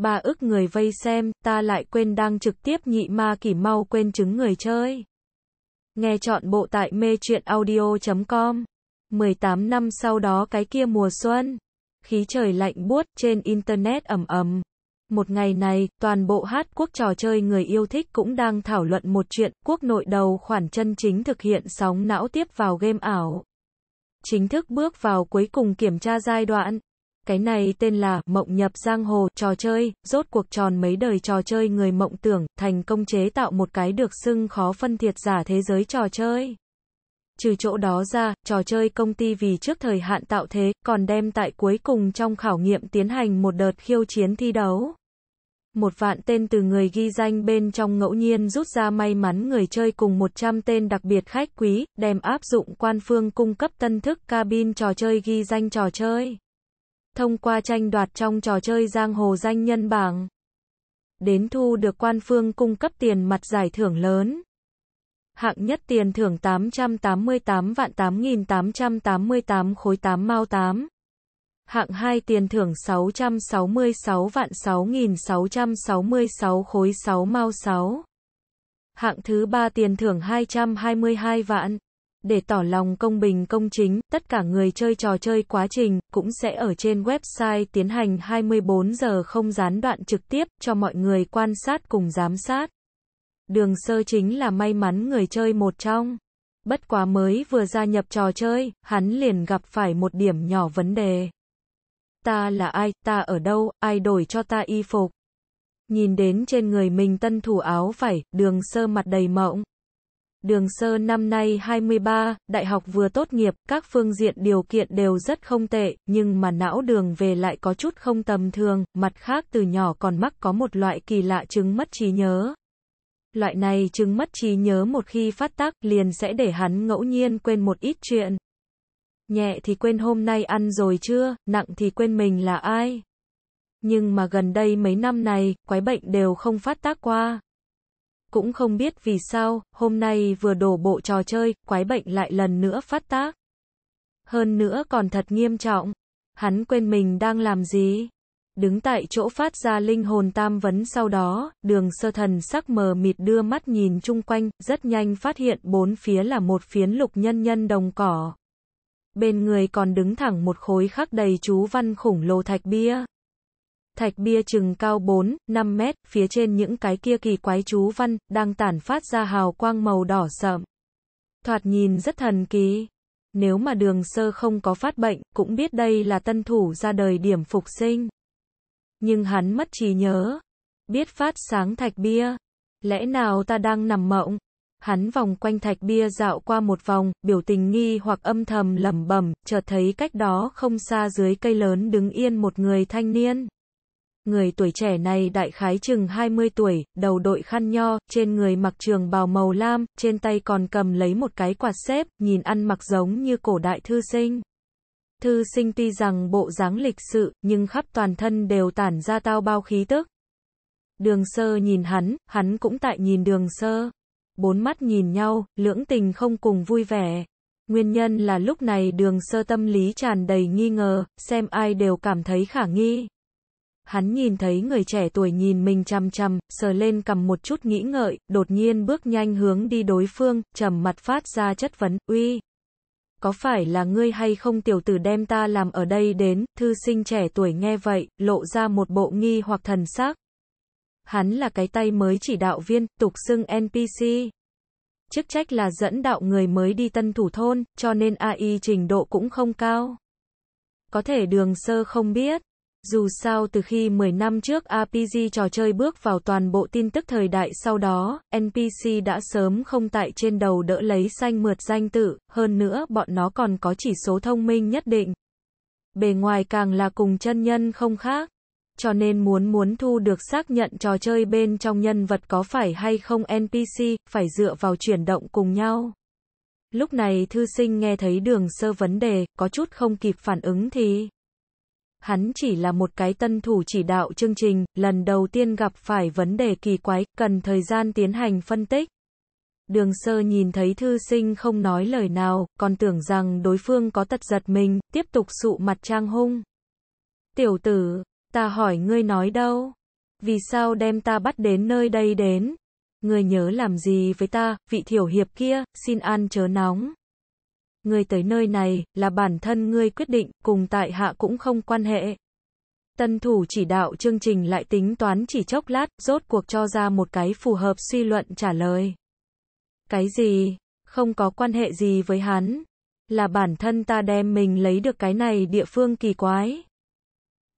ba ức người vây xem, ta lại quên đang trực tiếp nhị ma kỷ mau quên chứng người chơi. Nghe chọn bộ tại mê truyện audio.com 18 năm sau đó cái kia mùa xuân, khí trời lạnh buốt trên internet ầm ầm Một ngày này, toàn bộ hát quốc trò chơi người yêu thích cũng đang thảo luận một chuyện, quốc nội đầu khoản chân chính thực hiện sóng não tiếp vào game ảo. Chính thức bước vào cuối cùng kiểm tra giai đoạn. Cái này tên là Mộng nhập giang hồ trò chơi, rốt cuộc tròn mấy đời trò chơi người mộng tưởng, thành công chế tạo một cái được xưng khó phân thiệt giả thế giới trò chơi. Trừ chỗ đó ra, trò chơi công ty vì trước thời hạn tạo thế, còn đem tại cuối cùng trong khảo nghiệm tiến hành một đợt khiêu chiến thi đấu. Một vạn tên từ người ghi danh bên trong ngẫu nhiên rút ra may mắn người chơi cùng 100 tên đặc biệt khách quý, đem áp dụng quan phương cung cấp tân thức cabin trò chơi ghi danh trò chơi thông qua tranh đoạt trong trò chơi giang hồ danh nhân bảng. Đến thu được quan phương cung cấp tiền mặt giải thưởng lớn. Hạng nhất tiền thưởng 888 vạn 8.888 khối 8 mao 8. Hạng 2 tiền thưởng 666 vạn 6.666 khối 6 mao 6. Hạng thứ 3 tiền thưởng 222 vạn. Để tỏ lòng công bình công chính, tất cả người chơi trò chơi quá trình cũng sẽ ở trên website tiến hành 24 giờ không gián đoạn trực tiếp cho mọi người quan sát cùng giám sát. Đường sơ chính là may mắn người chơi một trong. Bất quá mới vừa gia nhập trò chơi, hắn liền gặp phải một điểm nhỏ vấn đề. Ta là ai, ta ở đâu, ai đổi cho ta y phục. Nhìn đến trên người mình tân thủ áo phải, đường sơ mặt đầy mộng. Đường Sơ năm nay 23, đại học vừa tốt nghiệp, các phương diện điều kiện đều rất không tệ, nhưng mà não đường về lại có chút không tầm thường, mặt khác từ nhỏ còn mắc có một loại kỳ lạ chứng mất trí nhớ. Loại này chứng mất trí nhớ một khi phát tác liền sẽ để hắn ngẫu nhiên quên một ít chuyện. Nhẹ thì quên hôm nay ăn rồi chưa, nặng thì quên mình là ai. Nhưng mà gần đây mấy năm này, quái bệnh đều không phát tác qua cũng không biết vì sao, hôm nay vừa đổ bộ trò chơi, quái bệnh lại lần nữa phát tác. Hơn nữa còn thật nghiêm trọng. Hắn quên mình đang làm gì? Đứng tại chỗ phát ra linh hồn tam vấn sau đó, đường sơ thần sắc mờ mịt đưa mắt nhìn chung quanh, rất nhanh phát hiện bốn phía là một phiến lục nhân nhân đồng cỏ. Bên người còn đứng thẳng một khối khắc đầy chú văn khủng lồ thạch bia thạch bia chừng cao 4, 5 mét, phía trên những cái kia kỳ quái chú văn, đang tản phát ra hào quang màu đỏ sậm. Thoạt nhìn rất thần kỳ. Nếu mà đường sơ không có phát bệnh, cũng biết đây là tân thủ ra đời điểm phục sinh. Nhưng hắn mất trí nhớ. Biết phát sáng thạch bia. Lẽ nào ta đang nằm mộng? Hắn vòng quanh thạch bia dạo qua một vòng, biểu tình nghi hoặc âm thầm lẩm bẩm, chợt thấy cách đó không xa dưới cây lớn đứng yên một người thanh niên. Người tuổi trẻ này đại khái chừng 20 tuổi, đầu đội khăn nho, trên người mặc trường bào màu lam, trên tay còn cầm lấy một cái quạt xếp, nhìn ăn mặc giống như cổ đại thư sinh. Thư sinh tuy rằng bộ dáng lịch sự, nhưng khắp toàn thân đều tản ra tao bao khí tức. Đường sơ nhìn hắn, hắn cũng tại nhìn đường sơ. Bốn mắt nhìn nhau, lưỡng tình không cùng vui vẻ. Nguyên nhân là lúc này đường sơ tâm lý tràn đầy nghi ngờ, xem ai đều cảm thấy khả nghi. Hắn nhìn thấy người trẻ tuổi nhìn mình chăm chăm, sờ lên cầm một chút nghĩ ngợi, đột nhiên bước nhanh hướng đi đối phương, trầm mặt phát ra chất vấn, uy. Có phải là ngươi hay không tiểu tử đem ta làm ở đây đến, thư sinh trẻ tuổi nghe vậy, lộ ra một bộ nghi hoặc thần xác. Hắn là cái tay mới chỉ đạo viên, tục xưng NPC chức trách là dẫn đạo người mới đi tân thủ thôn, cho nên AI trình độ cũng không cao. Có thể đường sơ không biết, dù sao từ khi 10 năm trước RPG trò chơi bước vào toàn bộ tin tức thời đại sau đó, NPC đã sớm không tại trên đầu đỡ lấy xanh mượt danh tự, hơn nữa bọn nó còn có chỉ số thông minh nhất định. Bề ngoài càng là cùng chân nhân không khác. Cho nên muốn muốn thu được xác nhận trò chơi bên trong nhân vật có phải hay không NPC, phải dựa vào chuyển động cùng nhau. Lúc này thư sinh nghe thấy đường sơ vấn đề, có chút không kịp phản ứng thì hắn chỉ là một cái tân thủ chỉ đạo chương trình, lần đầu tiên gặp phải vấn đề kỳ quái, cần thời gian tiến hành phân tích. Đường sơ nhìn thấy thư sinh không nói lời nào, còn tưởng rằng đối phương có tật giật mình, tiếp tục sụ mặt trang hung. Tiểu tử, ta hỏi ngươi nói đâu? Vì sao đem ta bắt đến nơi đây đến? Ngươi nhớ làm gì với ta, vị thiểu hiệp kia, xin ăn chớ nóng. Ngươi tới nơi này là bản thân ngươi quyết định, cùng tại hạ cũng không quan hệ. Tân thủ chỉ đạo chương trình lại tính toán chỉ chốc lát, rốt cuộc cho ra một cái phù hợp suy luận trả lời. Cái gì? Không có quan hệ gì với hắn. Là bản thân ta đem mình lấy được cái này địa phương kỳ quái.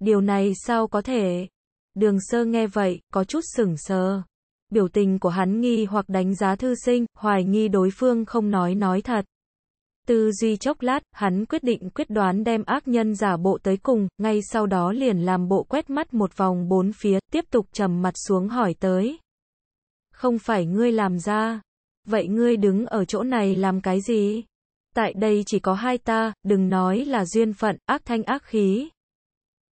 Điều này sao có thể? Đường sơ nghe vậy, có chút sửng sờ. Biểu tình của hắn nghi hoặc đánh giá thư sinh, hoài nghi đối phương không nói nói thật. Tư duy chốc lát, hắn quyết định quyết đoán đem ác nhân giả bộ tới cùng, ngay sau đó liền làm bộ quét mắt một vòng bốn phía, tiếp tục trầm mặt xuống hỏi tới. Không phải ngươi làm ra. Vậy ngươi đứng ở chỗ này làm cái gì? Tại đây chỉ có hai ta, đừng nói là duyên phận, ác thanh ác khí.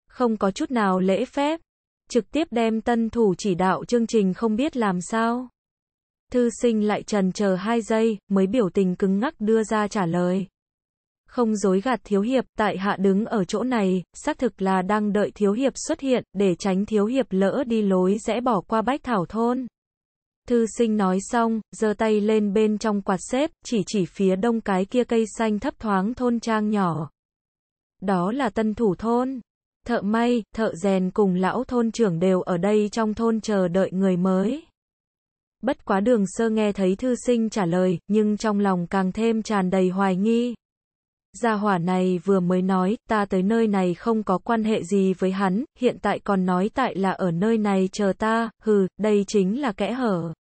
Không có chút nào lễ phép. Trực tiếp đem tân thủ chỉ đạo chương trình không biết làm sao. Thư sinh lại trần chờ hai giây, mới biểu tình cứng ngắc đưa ra trả lời. Không dối gạt thiếu hiệp, tại hạ đứng ở chỗ này, xác thực là đang đợi thiếu hiệp xuất hiện, để tránh thiếu hiệp lỡ đi lối sẽ bỏ qua bách thảo thôn. Thư sinh nói xong, giơ tay lên bên trong quạt xếp, chỉ chỉ phía đông cái kia cây xanh thấp thoáng thôn trang nhỏ. Đó là tân thủ thôn. Thợ may, thợ rèn cùng lão thôn trưởng đều ở đây trong thôn chờ đợi người mới. Bất quá đường sơ nghe thấy thư sinh trả lời, nhưng trong lòng càng thêm tràn đầy hoài nghi. Gia hỏa này vừa mới nói, ta tới nơi này không có quan hệ gì với hắn, hiện tại còn nói tại là ở nơi này chờ ta, hừ, đây chính là kẽ hở.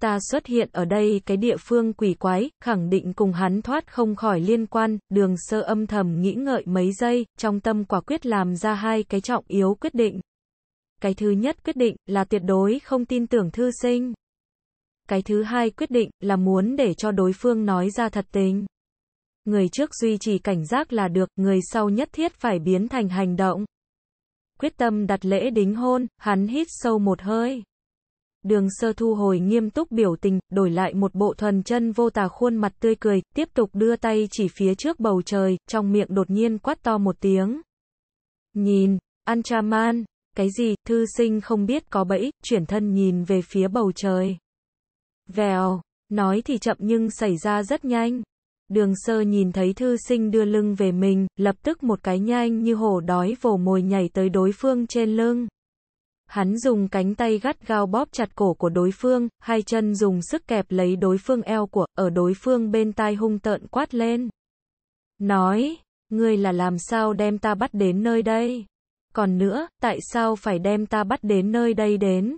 Ta xuất hiện ở đây cái địa phương quỷ quái, khẳng định cùng hắn thoát không khỏi liên quan, đường sơ âm thầm nghĩ ngợi mấy giây, trong tâm quả quyết làm ra hai cái trọng yếu quyết định. Cái thứ nhất quyết định là tuyệt đối không tin tưởng thư sinh cái thứ hai quyết định là muốn để cho đối phương nói ra thật tình. Người trước duy trì cảnh giác là được, người sau nhất thiết phải biến thành hành động. Quyết tâm đặt lễ đính hôn, hắn hít sâu một hơi. Đường sơ thu hồi nghiêm túc biểu tình, đổi lại một bộ thuần chân vô tà khuôn mặt tươi cười, tiếp tục đưa tay chỉ phía trước bầu trời, trong miệng đột nhiên quát to một tiếng. Nhìn, cha man cái gì, thư sinh không biết có bẫy, chuyển thân nhìn về phía bầu trời. Vèo, nói thì chậm nhưng xảy ra rất nhanh. Đường sơ nhìn thấy thư sinh đưa lưng về mình, lập tức một cái nhanh như hổ đói vồ mồi nhảy tới đối phương trên lưng. Hắn dùng cánh tay gắt gao bóp chặt cổ của đối phương, hai chân dùng sức kẹp lấy đối phương eo của, ở đối phương bên tai hung tợn quát lên. Nói, ngươi là làm sao đem ta bắt đến nơi đây? Còn nữa, tại sao phải đem ta bắt đến nơi đây đến?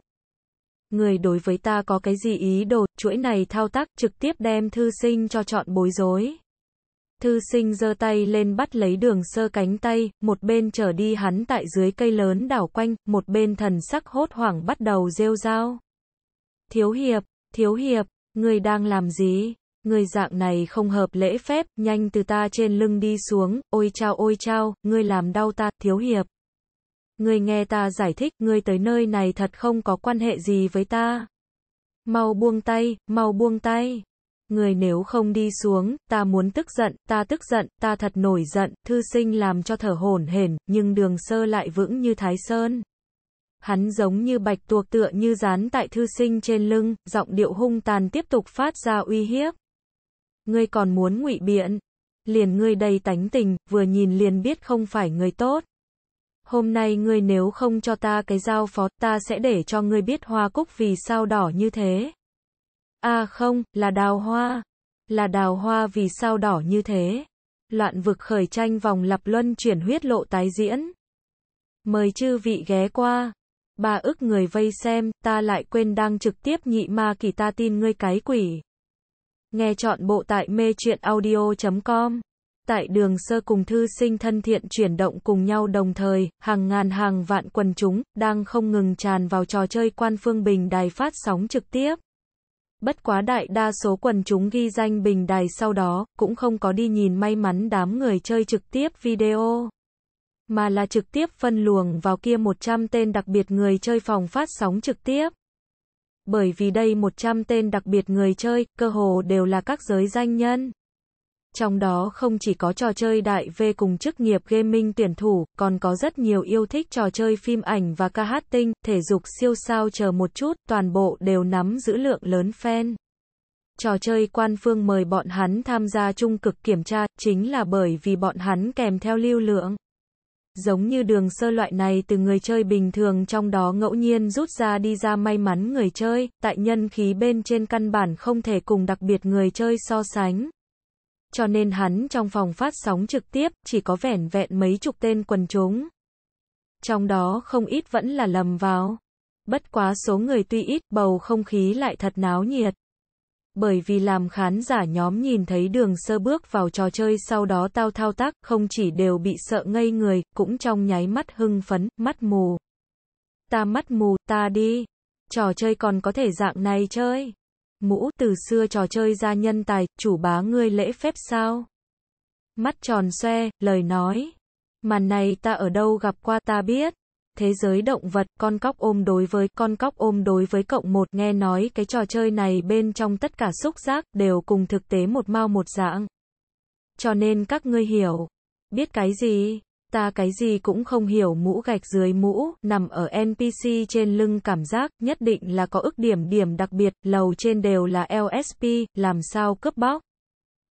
Người đối với ta có cái gì ý đồ, chuỗi này thao tác trực tiếp đem thư sinh cho chọn bối rối. Thư sinh giơ tay lên bắt lấy đường sơ cánh tay, một bên trở đi hắn tại dưới cây lớn đảo quanh, một bên thần sắc hốt hoảng bắt đầu rêu rao. Thiếu hiệp, thiếu hiệp, người đang làm gì? Người dạng này không hợp lễ phép, nhanh từ ta trên lưng đi xuống, ôi chao ôi chao, người làm đau ta, thiếu hiệp. Ngươi nghe ta giải thích, ngươi tới nơi này thật không có quan hệ gì với ta. Mau buông tay, mau buông tay. Người nếu không đi xuống, ta muốn tức giận, ta tức giận, ta thật nổi giận, thư sinh làm cho thở hổn hển, nhưng đường sơ lại vững như thái sơn. Hắn giống như bạch tuộc tựa như dán tại thư sinh trên lưng, giọng điệu hung tàn tiếp tục phát ra uy hiếp. Ngươi còn muốn ngụy biện, liền ngươi đầy tánh tình, vừa nhìn liền biết không phải người tốt hôm nay ngươi nếu không cho ta cái giao phó, ta sẽ để cho ngươi biết hoa cúc vì sao đỏ như thế. À không, là đào hoa. Là đào hoa vì sao đỏ như thế. Loạn vực khởi tranh vòng lặp luân chuyển huyết lộ tái diễn. Mời chư vị ghé qua. Ba ức người vây xem, ta lại quên đang trực tiếp nhị ma kỳ ta tin ngươi cái quỷ. Nghe chọn bộ tại mê chuyện audio.com tại đường sơ cùng thư sinh thân thiện chuyển động cùng nhau đồng thời, hàng ngàn hàng vạn quần chúng, đang không ngừng tràn vào trò chơi quan phương bình đài phát sóng trực tiếp. Bất quá đại đa số quần chúng ghi danh bình đài sau đó, cũng không có đi nhìn may mắn đám người chơi trực tiếp video, mà là trực tiếp phân luồng vào kia 100 tên đặc biệt người chơi phòng phát sóng trực tiếp. Bởi vì đây 100 tên đặc biệt người chơi, cơ hồ đều là các giới danh nhân trong đó không chỉ có trò chơi đại V cùng chức nghiệp gaming tuyển thủ, còn có rất nhiều yêu thích trò chơi phim ảnh và ca hát tinh, thể dục siêu sao chờ một chút, toàn bộ đều nắm giữ lượng lớn fan. Trò chơi quan phương mời bọn hắn tham gia trung cực kiểm tra, chính là bởi vì bọn hắn kèm theo lưu lượng. Giống như đường sơ loại này từ người chơi bình thường trong đó ngẫu nhiên rút ra đi ra may mắn người chơi, tại nhân khí bên trên căn bản không thể cùng đặc biệt người chơi so sánh cho nên hắn trong phòng phát sóng trực tiếp chỉ có vẻn vẹn mấy chục tên quần chúng. Trong đó không ít vẫn là lầm vào. Bất quá số người tuy ít, bầu không khí lại thật náo nhiệt. Bởi vì làm khán giả nhóm nhìn thấy đường sơ bước vào trò chơi sau đó tao thao tác, không chỉ đều bị sợ ngây người, cũng trong nháy mắt hưng phấn, mắt mù. Ta mắt mù, ta đi. Trò chơi còn có thể dạng này chơi. Mũ từ xưa trò chơi gia nhân tài, chủ bá ngươi lễ phép sao? Mắt tròn xoe, lời nói. Màn này ta ở đâu gặp qua ta biết. Thế giới động vật, con cóc ôm đối với con cóc ôm đối với cộng một nghe nói cái trò chơi này bên trong tất cả xúc giác đều cùng thực tế một mau một dạng. Cho nên các ngươi hiểu. Biết cái gì? ta cái gì cũng không hiểu mũ gạch dưới mũ, nằm ở NPC trên lưng cảm giác, nhất định là có ức điểm điểm đặc biệt, lầu trên đều là LSP, làm sao cướp bóc.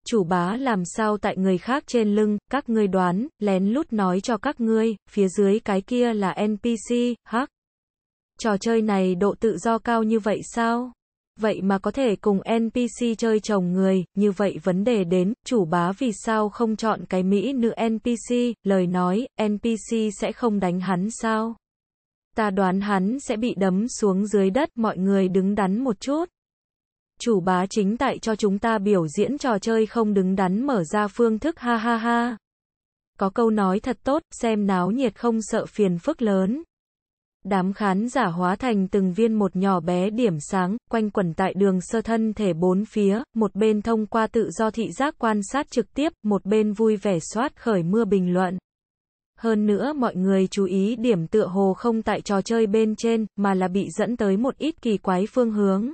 Chủ bá làm sao tại người khác trên lưng, các ngươi đoán, lén lút nói cho các ngươi, phía dưới cái kia là NPC, hắc. Trò chơi này độ tự do cao như vậy sao? vậy mà có thể cùng NPC chơi chồng người, như vậy vấn đề đến, chủ bá vì sao không chọn cái mỹ nữ NPC, lời nói, NPC sẽ không đánh hắn sao? Ta đoán hắn sẽ bị đấm xuống dưới đất, mọi người đứng đắn một chút. Chủ bá chính tại cho chúng ta biểu diễn trò chơi không đứng đắn mở ra phương thức ha ha ha. Có câu nói thật tốt, xem náo nhiệt không sợ phiền phức lớn. Đám khán giả hóa thành từng viên một nhỏ bé điểm sáng, quanh quẩn tại đường sơ thân thể bốn phía, một bên thông qua tự do thị giác quan sát trực tiếp, một bên vui vẻ soát khởi mưa bình luận. Hơn nữa mọi người chú ý điểm tựa hồ không tại trò chơi bên trên, mà là bị dẫn tới một ít kỳ quái phương hướng.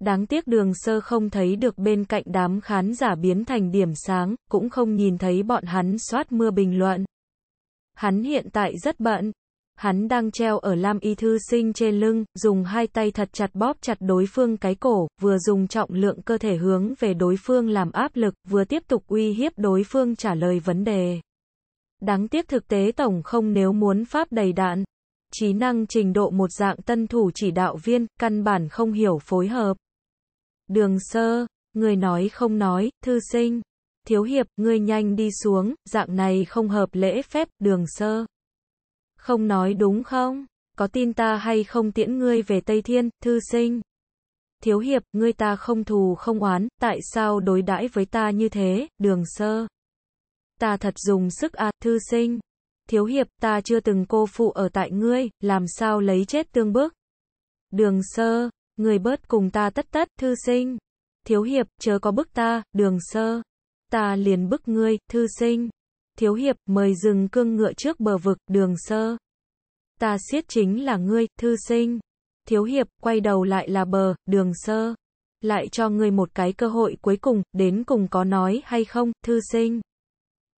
Đáng tiếc đường sơ không thấy được bên cạnh đám khán giả biến thành điểm sáng, cũng không nhìn thấy bọn hắn soát mưa bình luận. Hắn hiện tại rất bận, hắn đang treo ở Lam Y Thư Sinh trên lưng, dùng hai tay thật chặt bóp chặt đối phương cái cổ, vừa dùng trọng lượng cơ thể hướng về đối phương làm áp lực, vừa tiếp tục uy hiếp đối phương trả lời vấn đề. Đáng tiếc thực tế tổng không nếu muốn pháp đầy đạn. Trí năng trình độ một dạng tân thủ chỉ đạo viên, căn bản không hiểu phối hợp. Đường sơ, người nói không nói, thư sinh. Thiếu hiệp, ngươi nhanh đi xuống, dạng này không hợp lễ phép, đường sơ. Không nói đúng không? Có tin ta hay không tiễn ngươi về Tây Thiên, thư sinh? Thiếu hiệp, ngươi ta không thù không oán, tại sao đối đãi với ta như thế, đường sơ? Ta thật dùng sức à, thư sinh. Thiếu hiệp, ta chưa từng cô phụ ở tại ngươi, làm sao lấy chết tương bức? Đường sơ, người bớt cùng ta tất tất, thư sinh. Thiếu hiệp, chớ có bức ta, đường sơ. Ta liền bức ngươi, thư sinh thiếu hiệp, mời dừng cương ngựa trước bờ vực, đường sơ. Ta siết chính là ngươi, thư sinh. Thiếu hiệp, quay đầu lại là bờ, đường sơ. Lại cho ngươi một cái cơ hội cuối cùng, đến cùng có nói hay không, thư sinh.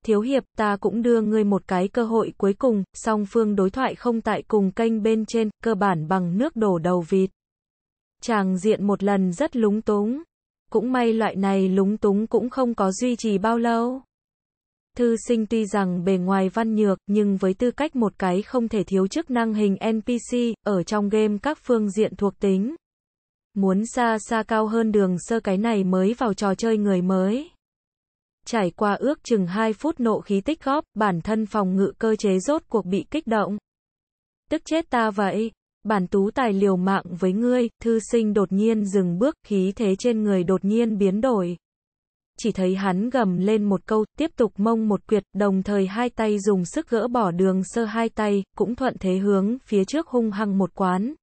Thiếu hiệp, ta cũng đưa ngươi một cái cơ hội cuối cùng, song phương đối thoại không tại cùng kênh bên trên, cơ bản bằng nước đổ đầu vịt. Chàng diện một lần rất lúng túng. Cũng may loại này lúng túng cũng không có duy trì bao lâu. Thư sinh tuy rằng bề ngoài văn nhược, nhưng với tư cách một cái không thể thiếu chức năng hình NPC, ở trong game các phương diện thuộc tính. Muốn xa xa cao hơn đường sơ cái này mới vào trò chơi người mới. Trải qua ước chừng 2 phút nộ khí tích góp, bản thân phòng ngự cơ chế rốt cuộc bị kích động. Tức chết ta vậy. Bản tú tài liều mạng với ngươi, thư sinh đột nhiên dừng bước, khí thế trên người đột nhiên biến đổi chỉ thấy hắn gầm lên một câu, tiếp tục mông một quyệt, đồng thời hai tay dùng sức gỡ bỏ đường sơ hai tay, cũng thuận thế hướng phía trước hung hăng một quán.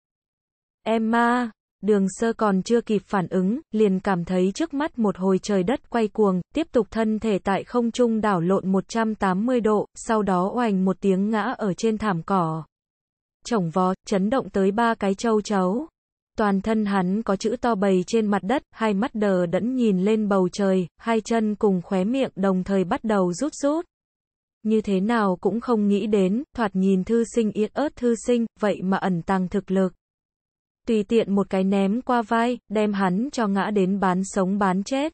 Em ma, đường sơ còn chưa kịp phản ứng, liền cảm thấy trước mắt một hồi trời đất quay cuồng, tiếp tục thân thể tại không trung đảo lộn 180 độ, sau đó oành một tiếng ngã ở trên thảm cỏ. Chổng vó, chấn động tới ba cái châu chấu toàn thân hắn có chữ to bầy trên mặt đất, hai mắt đờ đẫn nhìn lên bầu trời, hai chân cùng khóe miệng đồng thời bắt đầu rút rút. Như thế nào cũng không nghĩ đến, thoạt nhìn thư sinh yết ớt thư sinh, vậy mà ẩn tăng thực lực. Tùy tiện một cái ném qua vai, đem hắn cho ngã đến bán sống bán chết.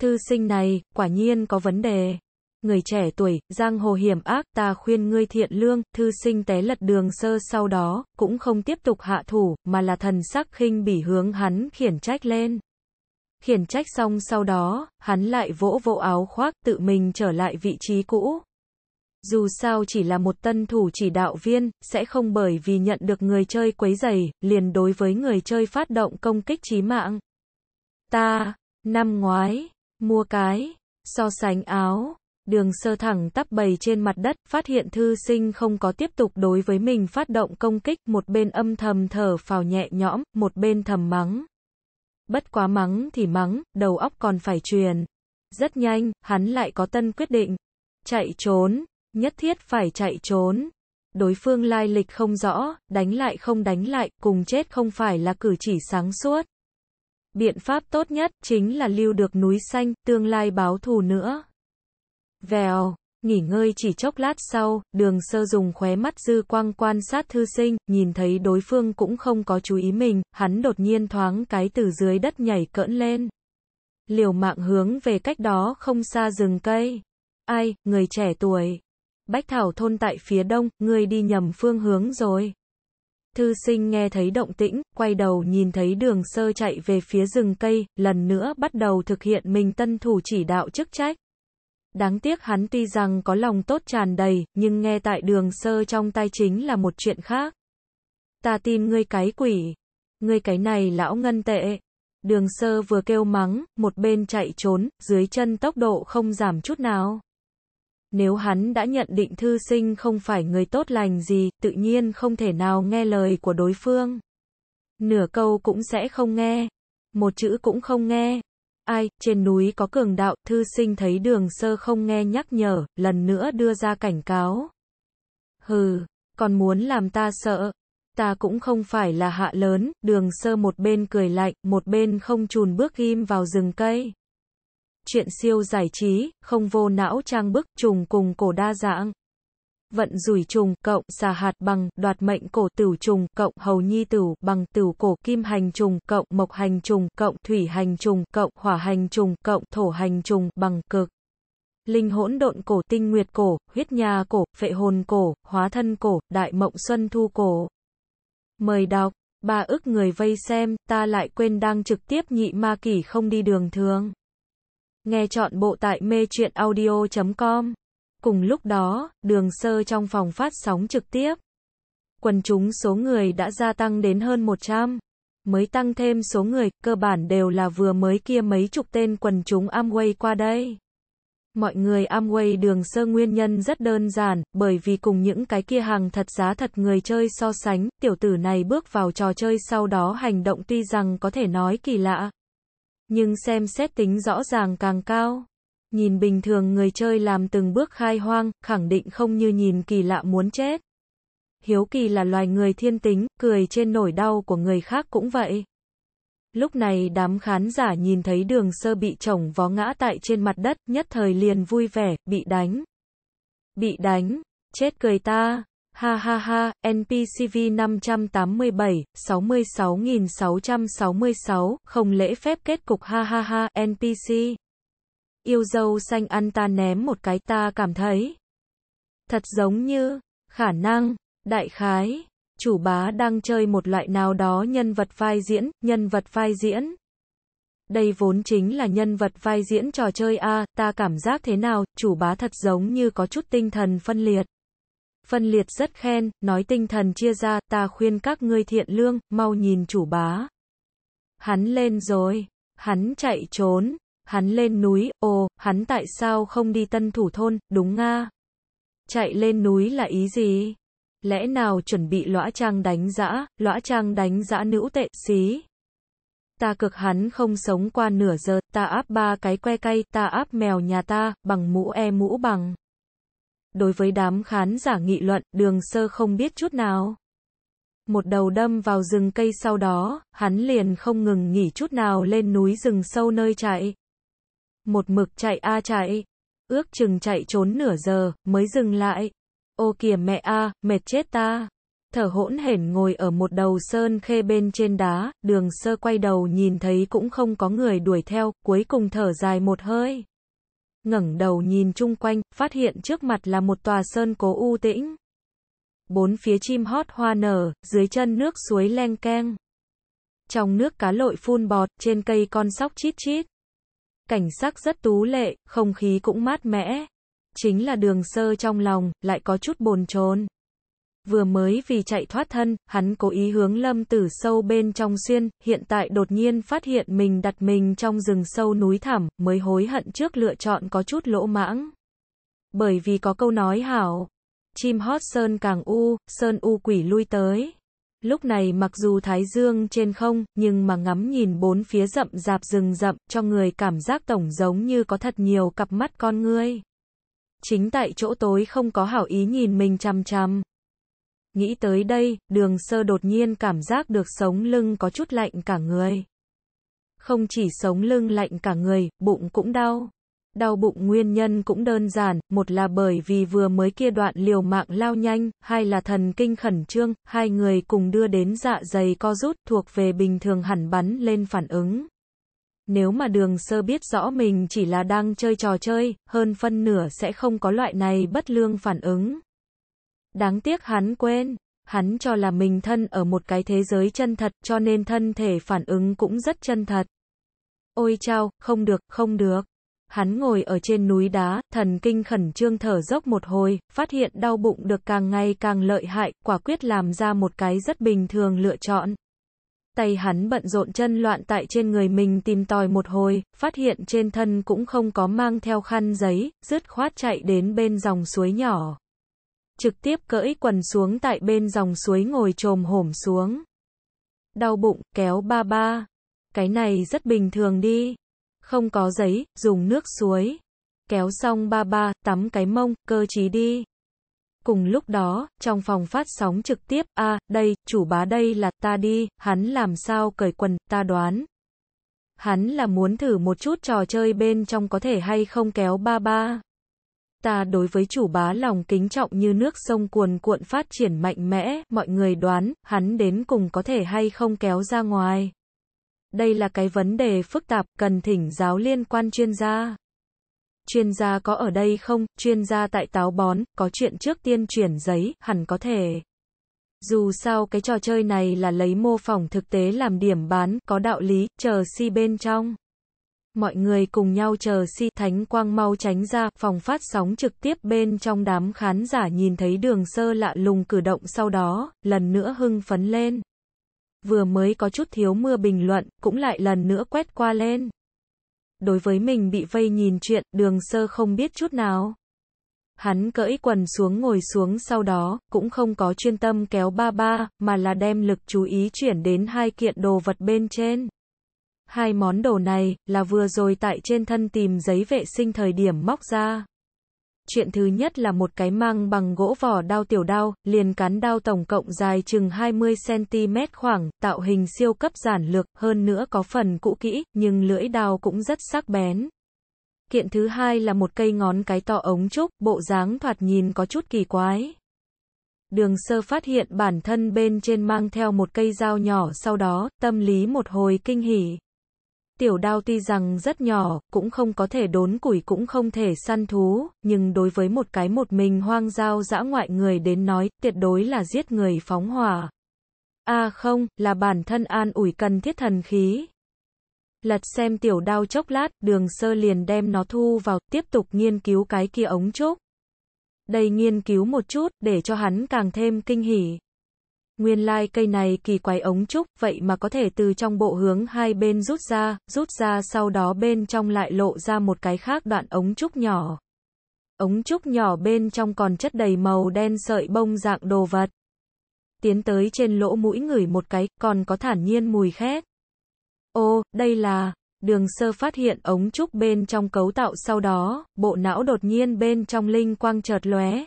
Thư sinh này, quả nhiên có vấn đề người trẻ tuổi, giang hồ hiểm ác, ta khuyên ngươi thiện lương, thư sinh té lật đường sơ sau đó, cũng không tiếp tục hạ thủ, mà là thần sắc khinh bỉ hướng hắn khiển trách lên. Khiển trách xong sau đó, hắn lại vỗ vỗ áo khoác tự mình trở lại vị trí cũ. Dù sao chỉ là một tân thủ chỉ đạo viên, sẽ không bởi vì nhận được người chơi quấy giày, liền đối với người chơi phát động công kích chí mạng. Ta, năm ngoái, mua cái, so sánh áo, đường sơ thẳng tắp bầy trên mặt đất, phát hiện thư sinh không có tiếp tục đối với mình phát động công kích, một bên âm thầm thở phào nhẹ nhõm, một bên thầm mắng. Bất quá mắng thì mắng, đầu óc còn phải truyền. Rất nhanh, hắn lại có tân quyết định. Chạy trốn, nhất thiết phải chạy trốn. Đối phương lai lịch không rõ, đánh lại không đánh lại, cùng chết không phải là cử chỉ sáng suốt. Biện pháp tốt nhất chính là lưu được núi xanh, tương lai báo thù nữa. Vèo, nghỉ ngơi chỉ chốc lát sau, đường sơ dùng khóe mắt dư quang quan sát thư sinh, nhìn thấy đối phương cũng không có chú ý mình, hắn đột nhiên thoáng cái từ dưới đất nhảy cỡn lên. Liều mạng hướng về cách đó không xa rừng cây. Ai, người trẻ tuổi. Bách Thảo thôn tại phía đông, người đi nhầm phương hướng rồi. Thư sinh nghe thấy động tĩnh, quay đầu nhìn thấy đường sơ chạy về phía rừng cây, lần nữa bắt đầu thực hiện mình tân thủ chỉ đạo chức trách. Đáng tiếc hắn tuy rằng có lòng tốt tràn đầy, nhưng nghe tại đường sơ trong tay chính là một chuyện khác. Ta tin ngươi cái quỷ. Ngươi cái này lão ngân tệ. Đường sơ vừa kêu mắng, một bên chạy trốn, dưới chân tốc độ không giảm chút nào. Nếu hắn đã nhận định thư sinh không phải người tốt lành gì, tự nhiên không thể nào nghe lời của đối phương. Nửa câu cũng sẽ không nghe. Một chữ cũng không nghe ai, trên núi có cường đạo, thư sinh thấy đường sơ không nghe nhắc nhở, lần nữa đưa ra cảnh cáo. Hừ, còn muốn làm ta sợ. Ta cũng không phải là hạ lớn, đường sơ một bên cười lạnh, một bên không chùn bước im vào rừng cây. Chuyện siêu giải trí, không vô não trang bức trùng cùng cổ đa dạng vận rủi trùng, cộng, xà hạt bằng, đoạt mệnh cổ tửu trùng, cộng, hầu nhi tửu, bằng tửu cổ, kim hành trùng, cộng, mộc hành trùng, cộng, thủy hành trùng, cộng, hỏa hành trùng, cộng, thổ hành trùng, bằng, cực. Linh hỗn độn cổ, tinh nguyệt cổ, huyết nhà cổ, phệ hồn cổ, hóa thân cổ, đại mộng xuân thu cổ. Mời đọc, ba ức người vây xem, ta lại quên đang trực tiếp nhị ma kỷ không đi đường thường. Nghe chọn bộ tại mê truyện audio.com Cùng lúc đó, đường sơ trong phòng phát sóng trực tiếp. Quần chúng số người đã gia tăng đến hơn 100. Mới tăng thêm số người, cơ bản đều là vừa mới kia mấy chục tên quần chúng Amway qua đây. Mọi người Amway đường sơ nguyên nhân rất đơn giản, bởi vì cùng những cái kia hàng thật giá thật người chơi so sánh, tiểu tử này bước vào trò chơi sau đó hành động tuy rằng có thể nói kỳ lạ, nhưng xem xét tính rõ ràng càng cao nhìn bình thường người chơi làm từng bước khai hoang, khẳng định không như nhìn kỳ lạ muốn chết. Hiếu kỳ là loài người thiên tính, cười trên nổi đau của người khác cũng vậy. Lúc này đám khán giả nhìn thấy đường sơ bị chồng vó ngã tại trên mặt đất, nhất thời liền vui vẻ, bị đánh. Bị đánh, chết cười ta, ha ha ha, NPCV 587, 66666, không lễ phép kết cục ha ha ha, NPC. Yêu dâu xanh ăn ta ném một cái ta cảm thấy. Thật giống như, khả năng, đại khái, chủ bá đang chơi một loại nào đó nhân vật vai diễn, nhân vật vai diễn. Đây vốn chính là nhân vật vai diễn trò chơi a, ta cảm giác thế nào, chủ bá thật giống như có chút tinh thần phân liệt. Phân liệt rất khen, nói tinh thần chia ra, ta khuyên các ngươi thiện lương, mau nhìn chủ bá. Hắn lên rồi, hắn chạy trốn, hắn lên núi, ồ, hắn tại sao không đi tân thủ thôn, đúng nga? Chạy lên núi là ý gì? Lẽ nào chuẩn bị lõa trang đánh giã, lõa trang đánh giã nữ tệ, xí? Ta cực hắn không sống qua nửa giờ, ta áp ba cái que cay, ta áp mèo nhà ta, bằng mũ e mũ bằng. Đối với đám khán giả nghị luận, đường sơ không biết chút nào một đầu đâm vào rừng cây sau đó, hắn liền không ngừng nghỉ chút nào lên núi rừng sâu nơi chạy. Một mực chạy a chạy. Ước chừng chạy trốn nửa giờ, mới dừng lại. Ô kìa mẹ a, mệt chết ta. Thở hỗn hển ngồi ở một đầu sơn khê bên trên đá, đường sơ quay đầu nhìn thấy cũng không có người đuổi theo, cuối cùng thở dài một hơi. ngẩng đầu nhìn chung quanh, phát hiện trước mặt là một tòa sơn cố u tĩnh. Bốn phía chim hót hoa nở, dưới chân nước suối leng keng. Trong nước cá lội phun bọt, trên cây con sóc chít chít cảnh sắc rất tú lệ, không khí cũng mát mẻ. Chính là đường sơ trong lòng, lại có chút bồn chồn. Vừa mới vì chạy thoát thân, hắn cố ý hướng lâm tử sâu bên trong xuyên, hiện tại đột nhiên phát hiện mình đặt mình trong rừng sâu núi thẳm, mới hối hận trước lựa chọn có chút lỗ mãng. Bởi vì có câu nói hảo, chim hót sơn càng u, sơn u quỷ lui tới. Lúc này mặc dù thái dương trên không, nhưng mà ngắm nhìn bốn phía rậm rạp rừng rậm, cho người cảm giác tổng giống như có thật nhiều cặp mắt con ngươi. Chính tại chỗ tối không có hảo ý nhìn mình chăm chăm Nghĩ tới đây, đường sơ đột nhiên cảm giác được sống lưng có chút lạnh cả người. Không chỉ sống lưng lạnh cả người, bụng cũng đau. Đau bụng nguyên nhân cũng đơn giản, một là bởi vì vừa mới kia đoạn liều mạng lao nhanh, hai là thần kinh khẩn trương, hai người cùng đưa đến dạ dày co rút thuộc về bình thường hẳn bắn lên phản ứng. Nếu mà đường sơ biết rõ mình chỉ là đang chơi trò chơi, hơn phân nửa sẽ không có loại này bất lương phản ứng. Đáng tiếc hắn quên, hắn cho là mình thân ở một cái thế giới chân thật cho nên thân thể phản ứng cũng rất chân thật. Ôi chao, không được, không được. Hắn ngồi ở trên núi đá, thần kinh khẩn trương thở dốc một hồi, phát hiện đau bụng được càng ngày càng lợi hại, quả quyết làm ra một cái rất bình thường lựa chọn. Tay hắn bận rộn chân loạn tại trên người mình tìm tòi một hồi, phát hiện trên thân cũng không có mang theo khăn giấy, dứt khoát chạy đến bên dòng suối nhỏ. Trực tiếp cỡi quần xuống tại bên dòng suối ngồi trồm hổm xuống. Đau bụng, kéo ba ba. Cái này rất bình thường đi. Không có giấy, dùng nước suối. Kéo xong ba ba, tắm cái mông, cơ trí đi. Cùng lúc đó, trong phòng phát sóng trực tiếp, a đây, chủ bá đây là, ta đi, hắn làm sao cởi quần, ta đoán. Hắn là muốn thử một chút trò chơi bên trong có thể hay không kéo ba ba. Ta đối với chủ bá lòng kính trọng như nước sông cuồn cuộn phát triển mạnh mẽ, mọi người đoán, hắn đến cùng có thể hay không kéo ra ngoài. Đây là cái vấn đề phức tạp, cần thỉnh giáo liên quan chuyên gia. Chuyên gia có ở đây không? Chuyên gia tại táo bón, có chuyện trước tiên chuyển giấy, hẳn có thể. Dù sao cái trò chơi này là lấy mô phỏng thực tế làm điểm bán, có đạo lý, chờ si bên trong. Mọi người cùng nhau chờ si thánh quang mau tránh ra, phòng phát sóng trực tiếp bên trong đám khán giả nhìn thấy đường sơ lạ lùng cử động sau đó, lần nữa hưng phấn lên vừa mới có chút thiếu mưa bình luận, cũng lại lần nữa quét qua lên. Đối với mình bị vây nhìn chuyện, đường sơ không biết chút nào. Hắn cởi quần xuống ngồi xuống sau đó, cũng không có chuyên tâm kéo ba ba, mà là đem lực chú ý chuyển đến hai kiện đồ vật bên trên. Hai món đồ này, là vừa rồi tại trên thân tìm giấy vệ sinh thời điểm móc ra. Chuyện thứ nhất là một cái mang bằng gỗ vỏ đao tiểu đao, liền cán đao tổng cộng dài chừng 20cm khoảng, tạo hình siêu cấp giản lược, hơn nữa có phần cũ kỹ, nhưng lưỡi đao cũng rất sắc bén. Kiện thứ hai là một cây ngón cái to ống trúc, bộ dáng thoạt nhìn có chút kỳ quái. Đường sơ phát hiện bản thân bên trên mang theo một cây dao nhỏ sau đó, tâm lý một hồi kinh hỉ. Tiểu đao tuy rằng rất nhỏ, cũng không có thể đốn củi cũng không thể săn thú, nhưng đối với một cái một mình hoang giao dã ngoại người đến nói, tuyệt đối là giết người phóng hỏa. A à không, là bản thân an ủi cần thiết thần khí. Lật xem tiểu đao chốc lát, đường sơ liền đem nó thu vào, tiếp tục nghiên cứu cái kia ống trúc. Đây nghiên cứu một chút, để cho hắn càng thêm kinh hỉ nguyên lai like cây này kỳ quái ống trúc, vậy mà có thể từ trong bộ hướng hai bên rút ra, rút ra sau đó bên trong lại lộ ra một cái khác đoạn ống trúc nhỏ. Ống trúc nhỏ bên trong còn chất đầy màu đen sợi bông dạng đồ vật. Tiến tới trên lỗ mũi ngửi một cái, còn có thản nhiên mùi khét. Ô, đây là, đường sơ phát hiện ống trúc bên trong cấu tạo sau đó, bộ não đột nhiên bên trong linh quang chợt lóe,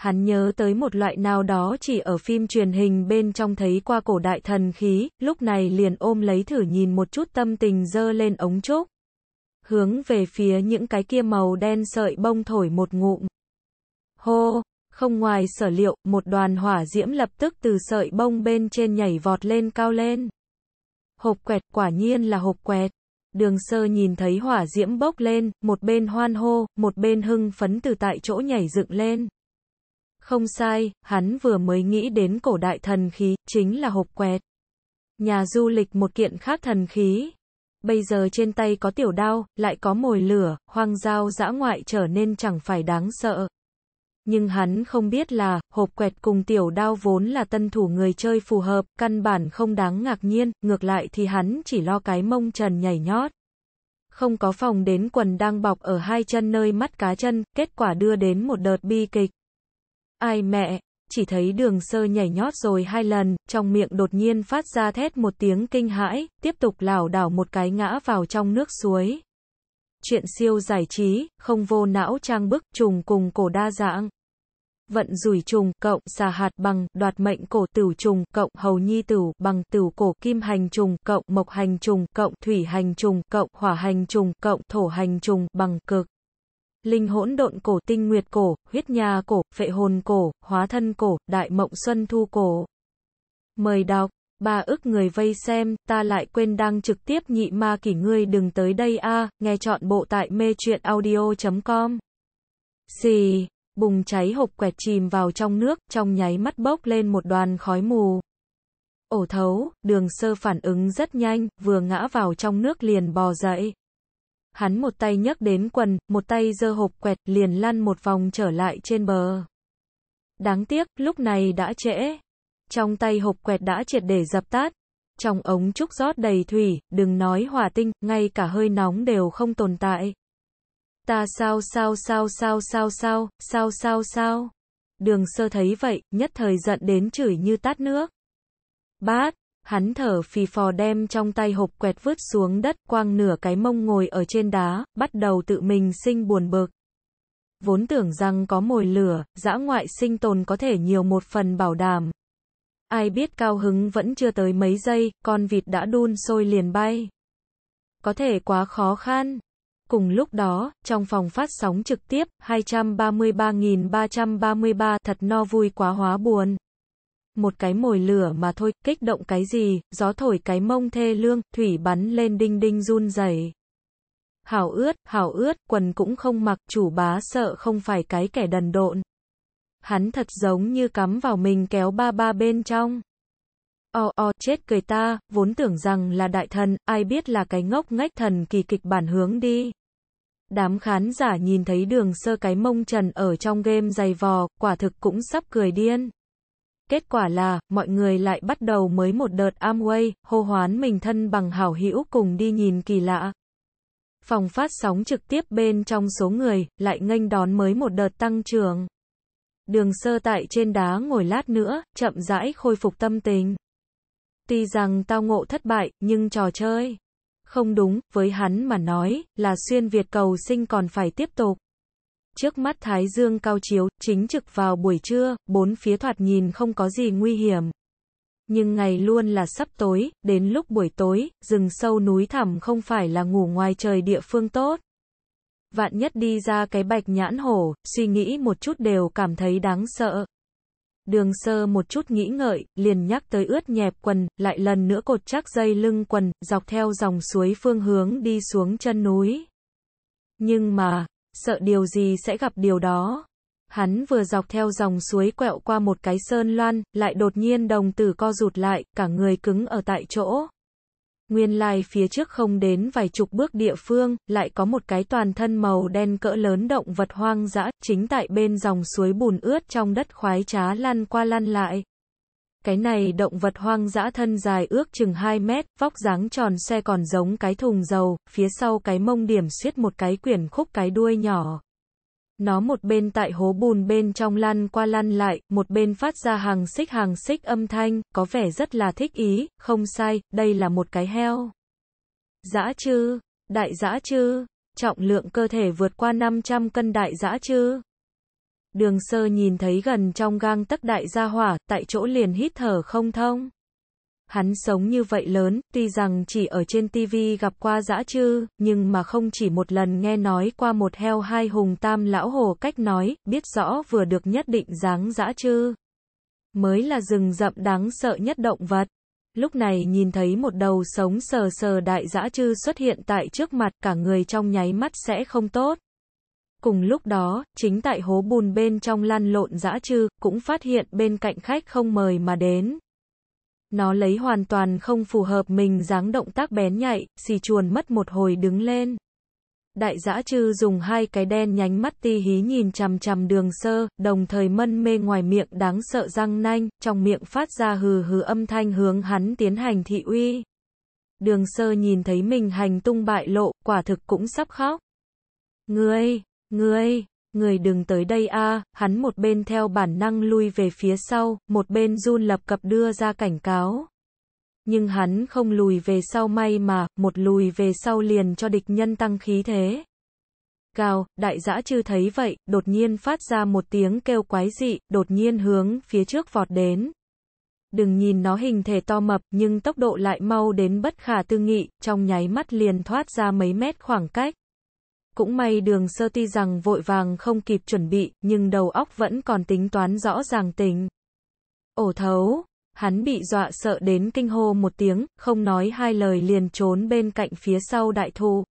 hắn nhớ tới một loại nào đó chỉ ở phim truyền hình bên trong thấy qua cổ đại thần khí, lúc này liền ôm lấy thử nhìn một chút tâm tình dơ lên ống chốt. Hướng về phía những cái kia màu đen sợi bông thổi một ngụm. Hô, không ngoài sở liệu, một đoàn hỏa diễm lập tức từ sợi bông bên trên nhảy vọt lên cao lên. Hộp quẹt quả nhiên là hộp quẹt. Đường sơ nhìn thấy hỏa diễm bốc lên, một bên hoan hô, một bên hưng phấn từ tại chỗ nhảy dựng lên. Không sai, hắn vừa mới nghĩ đến cổ đại thần khí, chính là hộp quẹt. Nhà du lịch một kiện khác thần khí. Bây giờ trên tay có tiểu đao, lại có mồi lửa, hoang dao dã ngoại trở nên chẳng phải đáng sợ. Nhưng hắn không biết là, hộp quẹt cùng tiểu đao vốn là tân thủ người chơi phù hợp, căn bản không đáng ngạc nhiên, ngược lại thì hắn chỉ lo cái mông trần nhảy nhót. Không có phòng đến quần đang bọc ở hai chân nơi mắt cá chân, kết quả đưa đến một đợt bi kịch. Ai mẹ, chỉ thấy đường sơ nhảy nhót rồi hai lần, trong miệng đột nhiên phát ra thét một tiếng kinh hãi, tiếp tục lảo đảo một cái ngã vào trong nước suối. Chuyện siêu giải trí, không vô não trang bức, trùng cùng cổ đa dạng. Vận rủi trùng, cộng, xà hạt bằng, đoạt mệnh cổ tửu trùng, cộng, hầu nhi tửu, bằng tửu cổ, kim hành trùng, cộng, mộc hành trùng, cộng, thủy hành trùng, cộng, hỏa hành trùng, cộng, thổ hành trùng, bằng cực linh hỗn độn cổ, tinh nguyệt cổ, huyết nhà cổ, phệ hồn cổ, hóa thân cổ, đại mộng xuân thu cổ. Mời đọc, ba ức người vây xem, ta lại quên đang trực tiếp nhị ma kỷ ngươi đừng tới đây a nghe chọn bộ tại mê truyện audio.com. Xì, bùng cháy hộp quẹt chìm vào trong nước, trong nháy mắt bốc lên một đoàn khói mù. Ổ thấu, đường sơ phản ứng rất nhanh, vừa ngã vào trong nước liền bò dậy. Hắn một tay nhấc đến quần, một tay giơ hộp quẹt, liền lăn một vòng trở lại trên bờ. Đáng tiếc, lúc này đã trễ. Trong tay hộp quẹt đã triệt để dập tắt. Trong ống trúc rót đầy thủy, đừng nói hỏa tinh, ngay cả hơi nóng đều không tồn tại. Ta sao sao sao sao sao sao, sao sao sao. Đường sơ thấy vậy, nhất thời giận đến chửi như tát nước. Bát, Hắn thở phì phò đem trong tay hộp quẹt vứt xuống đất, quang nửa cái mông ngồi ở trên đá, bắt đầu tự mình sinh buồn bực. Vốn tưởng rằng có mồi lửa, dã ngoại sinh tồn có thể nhiều một phần bảo đảm. Ai biết cao hứng vẫn chưa tới mấy giây, con vịt đã đun sôi liền bay. Có thể quá khó khăn. Cùng lúc đó, trong phòng phát sóng trực tiếp, 233.333 thật no vui quá hóa buồn một cái mồi lửa mà thôi, kích động cái gì, gió thổi cái mông thê lương, thủy bắn lên đinh đinh run rẩy. Hảo ướt, hảo ướt, quần cũng không mặc, chủ bá sợ không phải cái kẻ đần độn. Hắn thật giống như cắm vào mình kéo ba ba bên trong. O o chết cười ta, vốn tưởng rằng là đại thần, ai biết là cái ngốc ngách thần kỳ kịch bản hướng đi. Đám khán giả nhìn thấy đường sơ cái mông trần ở trong game dày vò, quả thực cũng sắp cười điên. Kết quả là, mọi người lại bắt đầu mới một đợt Amway, hô hoán mình thân bằng hảo hữu cùng đi nhìn kỳ lạ. Phòng phát sóng trực tiếp bên trong số người, lại nghênh đón mới một đợt tăng trưởng. Đường sơ tại trên đá ngồi lát nữa, chậm rãi khôi phục tâm tình. Tuy rằng tao ngộ thất bại, nhưng trò chơi. Không đúng, với hắn mà nói, là xuyên Việt cầu sinh còn phải tiếp tục. Trước mắt Thái Dương cao chiếu, chính trực vào buổi trưa, bốn phía thoạt nhìn không có gì nguy hiểm. Nhưng ngày luôn là sắp tối, đến lúc buổi tối, rừng sâu núi thẳm không phải là ngủ ngoài trời địa phương tốt. Vạn nhất đi ra cái bạch nhãn hổ, suy nghĩ một chút đều cảm thấy đáng sợ. Đường sơ một chút nghĩ ngợi, liền nhắc tới ướt nhẹp quần, lại lần nữa cột chắc dây lưng quần, dọc theo dòng suối phương hướng đi xuống chân núi. Nhưng mà, sợ điều gì sẽ gặp điều đó. Hắn vừa dọc theo dòng suối quẹo qua một cái sơn loan, lại đột nhiên đồng tử co rụt lại, cả người cứng ở tại chỗ. Nguyên lai like phía trước không đến vài chục bước địa phương, lại có một cái toàn thân màu đen cỡ lớn động vật hoang dã, chính tại bên dòng suối bùn ướt trong đất khoái trá lăn qua lăn lại. Cái này động vật hoang dã thân dài ước chừng 2 mét, vóc dáng tròn xe còn giống cái thùng dầu, phía sau cái mông điểm suýt một cái quyển khúc cái đuôi nhỏ. Nó một bên tại hố bùn bên trong lăn qua lăn lại, một bên phát ra hàng xích hàng xích âm thanh, có vẻ rất là thích ý, không sai, đây là một cái heo. Dã chư, đại dã chư, trọng lượng cơ thể vượt qua 500 cân đại dã chư. Đường sơ nhìn thấy gần trong gang tấc đại gia hỏa, tại chỗ liền hít thở không thông. Hắn sống như vậy lớn, tuy rằng chỉ ở trên TV gặp qua dã chư, nhưng mà không chỉ một lần nghe nói qua một heo hai hùng tam lão hồ cách nói, biết rõ vừa được nhất định dáng dã chư. Mới là rừng rậm đáng sợ nhất động vật. Lúc này nhìn thấy một đầu sống sờ sờ đại dã chư xuất hiện tại trước mặt cả người trong nháy mắt sẽ không tốt. Cùng lúc đó, chính tại hố bùn bên trong lăn lộn dã trư, cũng phát hiện bên cạnh khách không mời mà đến. Nó lấy hoàn toàn không phù hợp mình dáng động tác bén nhạy, xì chuồn mất một hồi đứng lên. Đại dã trư dùng hai cái đen nhánh mắt ti hí nhìn chằm chằm đường sơ, đồng thời mân mê ngoài miệng đáng sợ răng nanh, trong miệng phát ra hừ hừ âm thanh hướng hắn tiến hành thị uy. Đường sơ nhìn thấy mình hành tung bại lộ, quả thực cũng sắp khóc. Ngươi, Ngươi, người đừng tới đây a hắn một bên theo bản năng lui về phía sau, một bên run lập cập đưa ra cảnh cáo. Nhưng hắn không lùi về sau may mà, một lùi về sau liền cho địch nhân tăng khí thế. Cao, đại dã chư thấy vậy, đột nhiên phát ra một tiếng kêu quái dị, đột nhiên hướng phía trước vọt đến. Đừng nhìn nó hình thể to mập, nhưng tốc độ lại mau đến bất khả tư nghị, trong nháy mắt liền thoát ra mấy mét khoảng cách. Cũng may đường sơ ti rằng vội vàng không kịp chuẩn bị, nhưng đầu óc vẫn còn tính toán rõ ràng tình. Ổ thấu, hắn bị dọa sợ đến kinh hô một tiếng, không nói hai lời liền trốn bên cạnh phía sau đại thu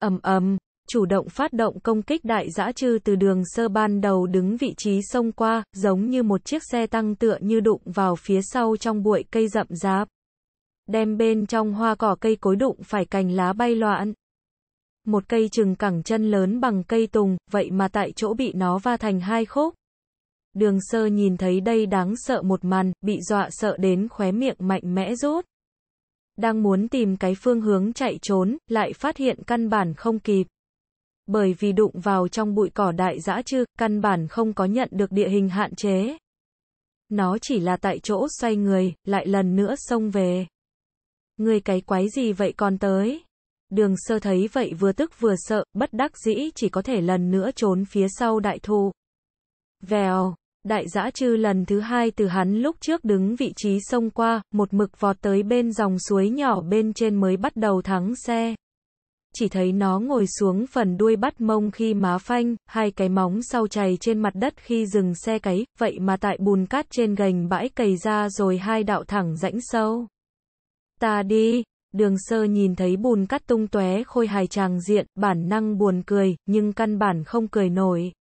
ầm ầm, chủ động phát động công kích đại dã trư từ đường sơ ban đầu đứng vị trí sông qua, giống như một chiếc xe tăng tựa như đụng vào phía sau trong bụi cây rậm rạp. Đem bên trong hoa cỏ cây cối đụng phải cành lá bay loạn một cây chừng cẳng chân lớn bằng cây tùng, vậy mà tại chỗ bị nó va thành hai khúc. Đường sơ nhìn thấy đây đáng sợ một màn, bị dọa sợ đến khóe miệng mạnh mẽ rút. Đang muốn tìm cái phương hướng chạy trốn, lại phát hiện căn bản không kịp. Bởi vì đụng vào trong bụi cỏ đại dã chư, căn bản không có nhận được địa hình hạn chế. Nó chỉ là tại chỗ xoay người, lại lần nữa xông về. Người cái quái gì vậy còn tới? Đường sơ thấy vậy vừa tức vừa sợ, bất đắc dĩ chỉ có thể lần nữa trốn phía sau đại thụ. Vèo, đại giã chư lần thứ hai từ hắn lúc trước đứng vị trí sông qua, một mực vọt tới bên dòng suối nhỏ bên trên mới bắt đầu thắng xe. Chỉ thấy nó ngồi xuống phần đuôi bắt mông khi má phanh, hai cái móng sau chày trên mặt đất khi dừng xe cấy, vậy mà tại bùn cát trên gành bãi cày ra rồi hai đạo thẳng rãnh sâu. Ta đi, Đường sơ nhìn thấy bùn cắt tung tóe khôi hài tràng diện, bản năng buồn cười, nhưng căn bản không cười nổi.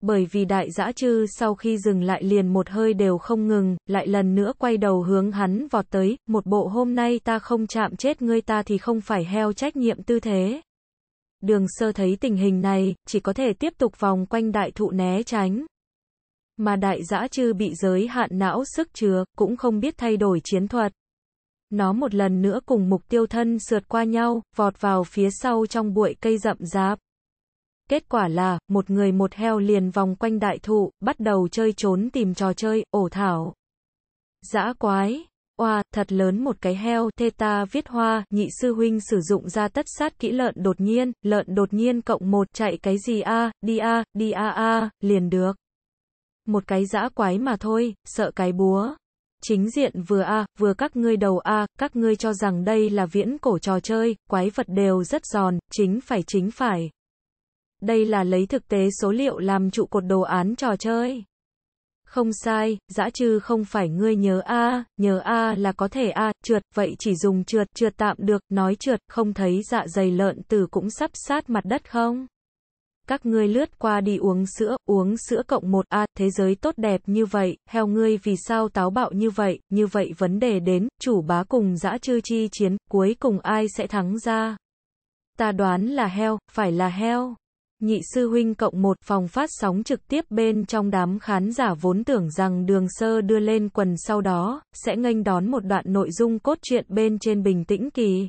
Bởi vì đại dã chư sau khi dừng lại liền một hơi đều không ngừng, lại lần nữa quay đầu hướng hắn vọt tới, một bộ hôm nay ta không chạm chết ngươi ta thì không phải heo trách nhiệm tư thế. Đường sơ thấy tình hình này, chỉ có thể tiếp tục vòng quanh đại thụ né tránh. Mà đại dã chư bị giới hạn não sức chứa, cũng không biết thay đổi chiến thuật. Nó một lần nữa cùng mục tiêu thân sượt qua nhau, vọt vào phía sau trong bụi cây rậm rạp. Kết quả là, một người một heo liền vòng quanh đại thụ, bắt đầu chơi trốn tìm trò chơi, ổ thảo. Dã quái. Oa, thật lớn một cái heo, thê ta viết hoa, nhị sư huynh sử dụng ra tất sát kỹ lợn đột nhiên, lợn đột nhiên cộng một, chạy cái gì a, à, đi a, à, đi a a, liền được. Một cái dã quái mà thôi, sợ cái búa chính diện vừa a, vừa các ngươi đầu a, các ngươi cho rằng đây là viễn cổ trò chơi, quái vật đều rất giòn, chính phải chính phải. Đây là lấy thực tế số liệu làm trụ cột đồ án trò chơi. Không sai, dã trừ không phải ngươi nhớ a, nhớ a là có thể a, trượt, vậy chỉ dùng trượt, trượt tạm được, nói trượt, không thấy dạ dày lợn từ cũng sắp sát mặt đất không? các ngươi lướt qua đi uống sữa, uống sữa cộng một a, thế giới tốt đẹp như vậy, heo ngươi vì sao táo bạo như vậy, như vậy vấn đề đến, chủ bá cùng dã chư chi chiến, cuối cùng ai sẽ thắng ra? Ta đoán là heo, phải là heo. Nhị sư huynh cộng một phòng phát sóng trực tiếp bên trong đám khán giả vốn tưởng rằng đường sơ đưa lên quần sau đó, sẽ nghênh đón một đoạn nội dung cốt truyện bên trên bình tĩnh kỳ.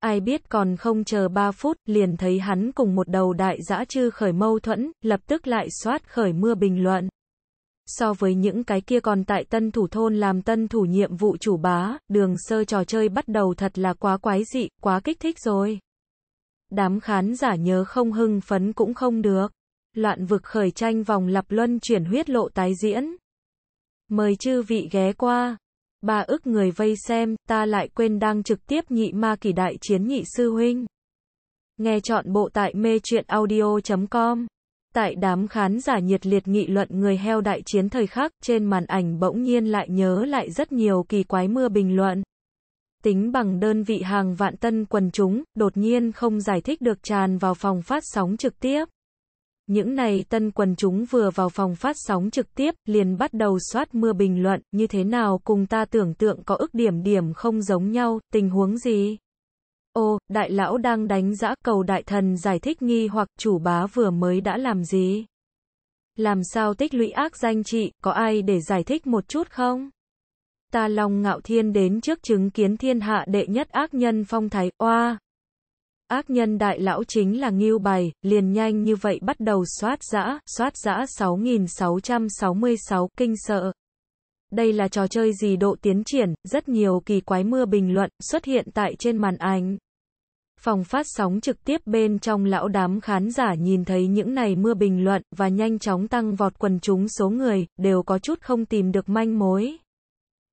Ai biết còn không chờ 3 phút, liền thấy hắn cùng một đầu đại dã chư khởi mâu thuẫn, lập tức lại soát khởi mưa bình luận. So với những cái kia còn tại tân thủ thôn làm tân thủ nhiệm vụ chủ bá, đường sơ trò chơi bắt đầu thật là quá quái dị, quá kích thích rồi. Đám khán giả nhớ không hưng phấn cũng không được. Loạn vực khởi tranh vòng lặp luân chuyển huyết lộ tái diễn. Mời chư vị ghé qua ba ức người vây xem, ta lại quên đang trực tiếp nhị ma kỳ đại chiến nhị sư huynh. Nghe chọn bộ tại mê truyện audio.com. Tại đám khán giả nhiệt liệt nghị luận người heo đại chiến thời khắc, trên màn ảnh bỗng nhiên lại nhớ lại rất nhiều kỳ quái mưa bình luận. Tính bằng đơn vị hàng vạn tân quần chúng, đột nhiên không giải thích được tràn vào phòng phát sóng trực tiếp. Những này tân quần chúng vừa vào phòng phát sóng trực tiếp, liền bắt đầu soát mưa bình luận, như thế nào cùng ta tưởng tượng có ức điểm điểm không giống nhau, tình huống gì? Ô, đại lão đang đánh giã cầu đại thần giải thích nghi hoặc chủ bá vừa mới đã làm gì? Làm sao tích lũy ác danh trị, có ai để giải thích một chút không? Ta lòng ngạo thiên đến trước chứng kiến thiên hạ đệ nhất ác nhân phong thái, oa, Ác nhân đại lão chính là Ngưu Bày, liền nhanh như vậy bắt đầu soát giã, soát giã 6666, kinh sợ. Đây là trò chơi gì độ tiến triển, rất nhiều kỳ quái mưa bình luận xuất hiện tại trên màn ảnh. Phòng phát sóng trực tiếp bên trong lão đám khán giả nhìn thấy những này mưa bình luận và nhanh chóng tăng vọt quần chúng số người, đều có chút không tìm được manh mối.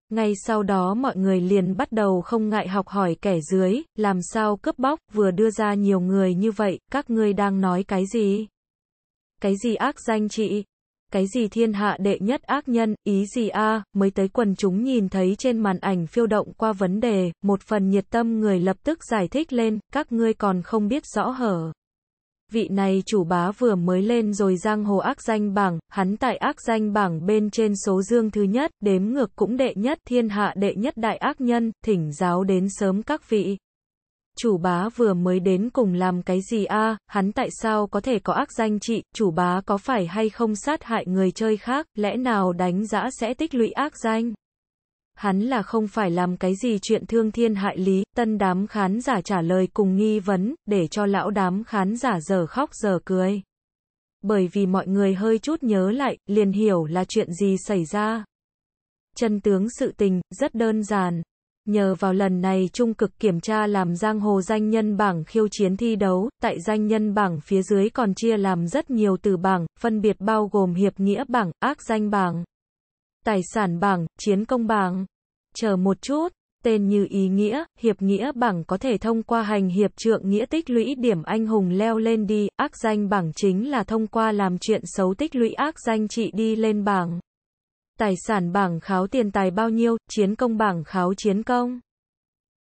Ngay sau đó mọi người liền bắt đầu không ngại học hỏi kẻ dưới, làm sao cướp bóc, vừa đưa ra nhiều người như vậy, các ngươi đang nói cái gì? Cái gì ác danh chị? Cái gì thiên hạ đệ nhất ác nhân, ý gì a mới tới quần chúng nhìn thấy trên màn ảnh phiêu động qua vấn đề, một phần nhiệt tâm người lập tức giải thích lên, các ngươi còn không biết rõ hở vị này chủ bá vừa mới lên rồi giang hồ ác danh bảng, hắn tại ác danh bảng bên trên số dương thứ nhất, đếm ngược cũng đệ nhất, thiên hạ đệ nhất đại ác nhân, thỉnh giáo đến sớm các vị. Chủ bá vừa mới đến cùng làm cái gì a hắn tại sao có thể có ác danh trị, chủ bá có phải hay không sát hại người chơi khác, lẽ nào đánh giã sẽ tích lũy ác danh? hắn là không phải làm cái gì chuyện thương thiên hại lý, tân đám khán giả trả lời cùng nghi vấn, để cho lão đám khán giả giờ khóc giờ cười. Bởi vì mọi người hơi chút nhớ lại, liền hiểu là chuyện gì xảy ra. Chân tướng sự tình, rất đơn giản. Nhờ vào lần này trung cực kiểm tra làm giang hồ danh nhân bảng khiêu chiến thi đấu, tại danh nhân bảng phía dưới còn chia làm rất nhiều từ bảng, phân biệt bao gồm hiệp nghĩa bảng, ác danh bảng tài sản bảng, chiến công bảng. Chờ một chút, tên như ý nghĩa, hiệp nghĩa bảng có thể thông qua hành hiệp trượng nghĩa tích lũy điểm anh hùng leo lên đi, ác danh bảng chính là thông qua làm chuyện xấu tích lũy ác danh trị đi lên bảng. Tài sản bảng kháo tiền tài bao nhiêu, chiến công bảng kháo chiến công.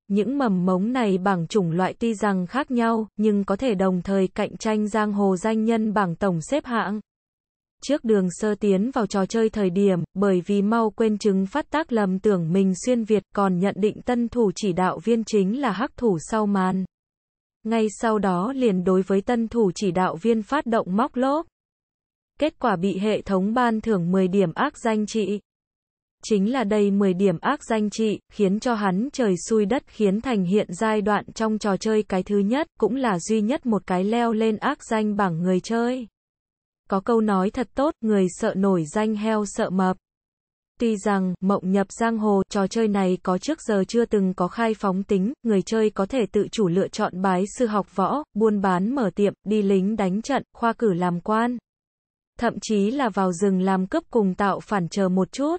Những mầm mống này bảng chủng loại tuy rằng khác nhau, nhưng có thể đồng thời cạnh tranh giang hồ danh nhân bảng tổng xếp hạng trước đường sơ tiến vào trò chơi thời điểm, bởi vì mau quên chứng phát tác lầm tưởng mình xuyên Việt, còn nhận định tân thủ chỉ đạo viên chính là hắc thủ sau màn. Ngay sau đó liền đối với tân thủ chỉ đạo viên phát động móc lốp. Kết quả bị hệ thống ban thưởng 10 điểm ác danh trị. Chính là đây 10 điểm ác danh trị, khiến cho hắn trời xui đất khiến thành hiện giai đoạn trong trò chơi cái thứ nhất, cũng là duy nhất một cái leo lên ác danh bảng người chơi. Có câu nói thật tốt, người sợ nổi danh heo sợ mập. Tuy rằng, mộng nhập giang hồ, trò chơi này có trước giờ chưa từng có khai phóng tính, người chơi có thể tự chủ lựa chọn bái sư học võ, buôn bán mở tiệm, đi lính đánh trận, khoa cử làm quan. Thậm chí là vào rừng làm cướp cùng tạo phản chờ một chút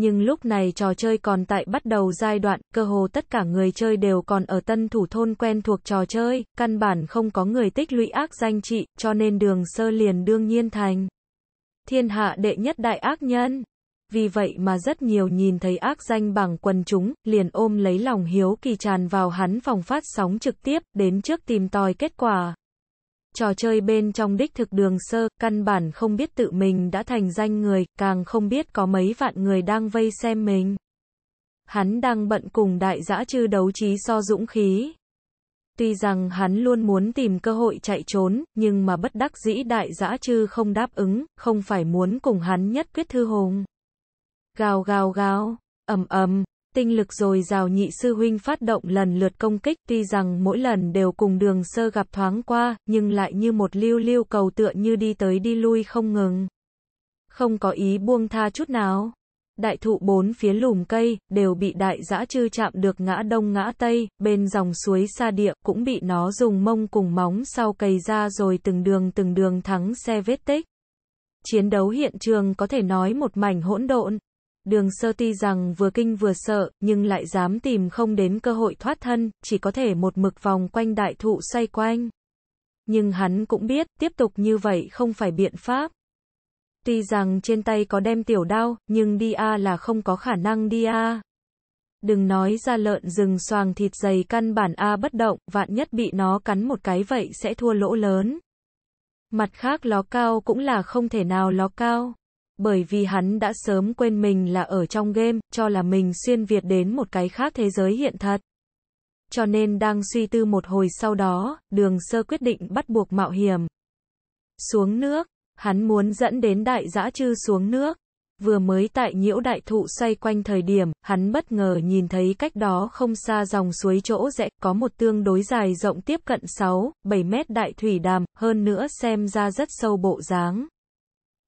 nhưng lúc này trò chơi còn tại bắt đầu giai đoạn, cơ hồ tất cả người chơi đều còn ở tân thủ thôn quen thuộc trò chơi, căn bản không có người tích lũy ác danh trị, cho nên đường sơ liền đương nhiên thành. Thiên hạ đệ nhất đại ác nhân. Vì vậy mà rất nhiều nhìn thấy ác danh bằng quần chúng, liền ôm lấy lòng hiếu kỳ tràn vào hắn phòng phát sóng trực tiếp, đến trước tìm tòi kết quả. Trò chơi bên trong đích thực đường sơ, căn bản không biết tự mình đã thành danh người, càng không biết có mấy vạn người đang vây xem mình. Hắn đang bận cùng đại dã chư đấu trí so dũng khí. Tuy rằng hắn luôn muốn tìm cơ hội chạy trốn, nhưng mà bất đắc dĩ đại dã chư không đáp ứng, không phải muốn cùng hắn nhất quyết thư hùng. Gào gào gào, ầm ầm, Tinh lực dồi dào nhị sư huynh phát động lần lượt công kích tuy rằng mỗi lần đều cùng đường sơ gặp thoáng qua, nhưng lại như một lưu lưu cầu tựa như đi tới đi lui không ngừng. Không có ý buông tha chút nào. Đại thụ bốn phía lùm cây, đều bị đại dã chư chạm được ngã đông ngã tây, bên dòng suối xa địa, cũng bị nó dùng mông cùng móng sau cày ra rồi từng đường từng đường thắng xe vết tích. Chiến đấu hiện trường có thể nói một mảnh hỗn độn. Đường sơ ti rằng vừa kinh vừa sợ, nhưng lại dám tìm không đến cơ hội thoát thân, chỉ có thể một mực vòng quanh đại thụ xoay quanh. Nhưng hắn cũng biết, tiếp tục như vậy không phải biện pháp. Tuy rằng trên tay có đem tiểu đao, nhưng đi a là không có khả năng đi a. Đừng nói ra lợn rừng xoàng thịt dày căn bản a bất động, vạn nhất bị nó cắn một cái vậy sẽ thua lỗ lớn. Mặt khác ló cao cũng là không thể nào ló cao bởi vì hắn đã sớm quên mình là ở trong game, cho là mình xuyên Việt đến một cái khác thế giới hiện thật. Cho nên đang suy tư một hồi sau đó, đường sơ quyết định bắt buộc mạo hiểm. Xuống nước, hắn muốn dẫn đến đại dã chư xuống nước. Vừa mới tại nhiễu đại thụ xoay quanh thời điểm, hắn bất ngờ nhìn thấy cách đó không xa dòng suối chỗ rẽ, có một tương đối dài rộng tiếp cận 6, 7 mét đại thủy đàm, hơn nữa xem ra rất sâu bộ dáng.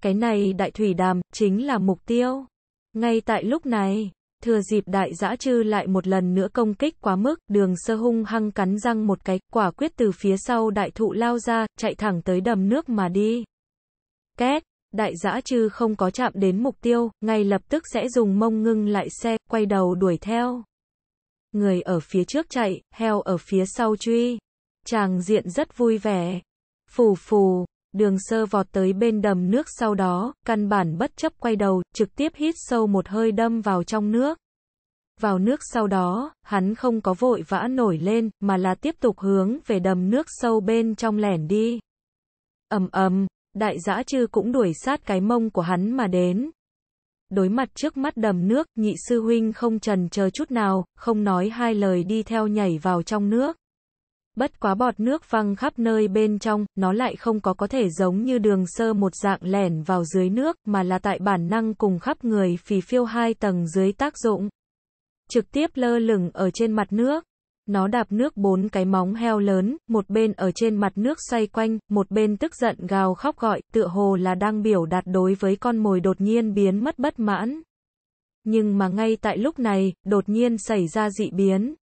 Cái này đại thủy đàm, chính là mục tiêu. Ngay tại lúc này, thừa dịp đại giã trư lại một lần nữa công kích quá mức, đường sơ hung hăng cắn răng một cái, quả quyết từ phía sau đại thụ lao ra, chạy thẳng tới đầm nước mà đi. Két, đại giã trư không có chạm đến mục tiêu, ngay lập tức sẽ dùng mông ngưng lại xe, quay đầu đuổi theo. Người ở phía trước chạy, heo ở phía sau truy. Chàng diện rất vui vẻ. Phù phù, đường sơ vọt tới bên đầm nước sau đó, căn bản bất chấp quay đầu, trực tiếp hít sâu một hơi đâm vào trong nước. Vào nước sau đó, hắn không có vội vã nổi lên, mà là tiếp tục hướng về đầm nước sâu bên trong lẻn đi. ầm ầm, đại giã chư cũng đuổi sát cái mông của hắn mà đến. Đối mặt trước mắt đầm nước, nhị sư huynh không trần chờ chút nào, không nói hai lời đi theo nhảy vào trong nước. Bất quá bọt nước văng khắp nơi bên trong, nó lại không có có thể giống như đường sơ một dạng lẻn vào dưới nước mà là tại bản năng cùng khắp người phì phiêu hai tầng dưới tác dụng. Trực tiếp lơ lửng ở trên mặt nước. Nó đạp nước bốn cái móng heo lớn, một bên ở trên mặt nước xoay quanh, một bên tức giận gào khóc gọi, tựa hồ là đang biểu đạt đối với con mồi đột nhiên biến mất bất mãn. Nhưng mà ngay tại lúc này, đột nhiên xảy ra dị biến,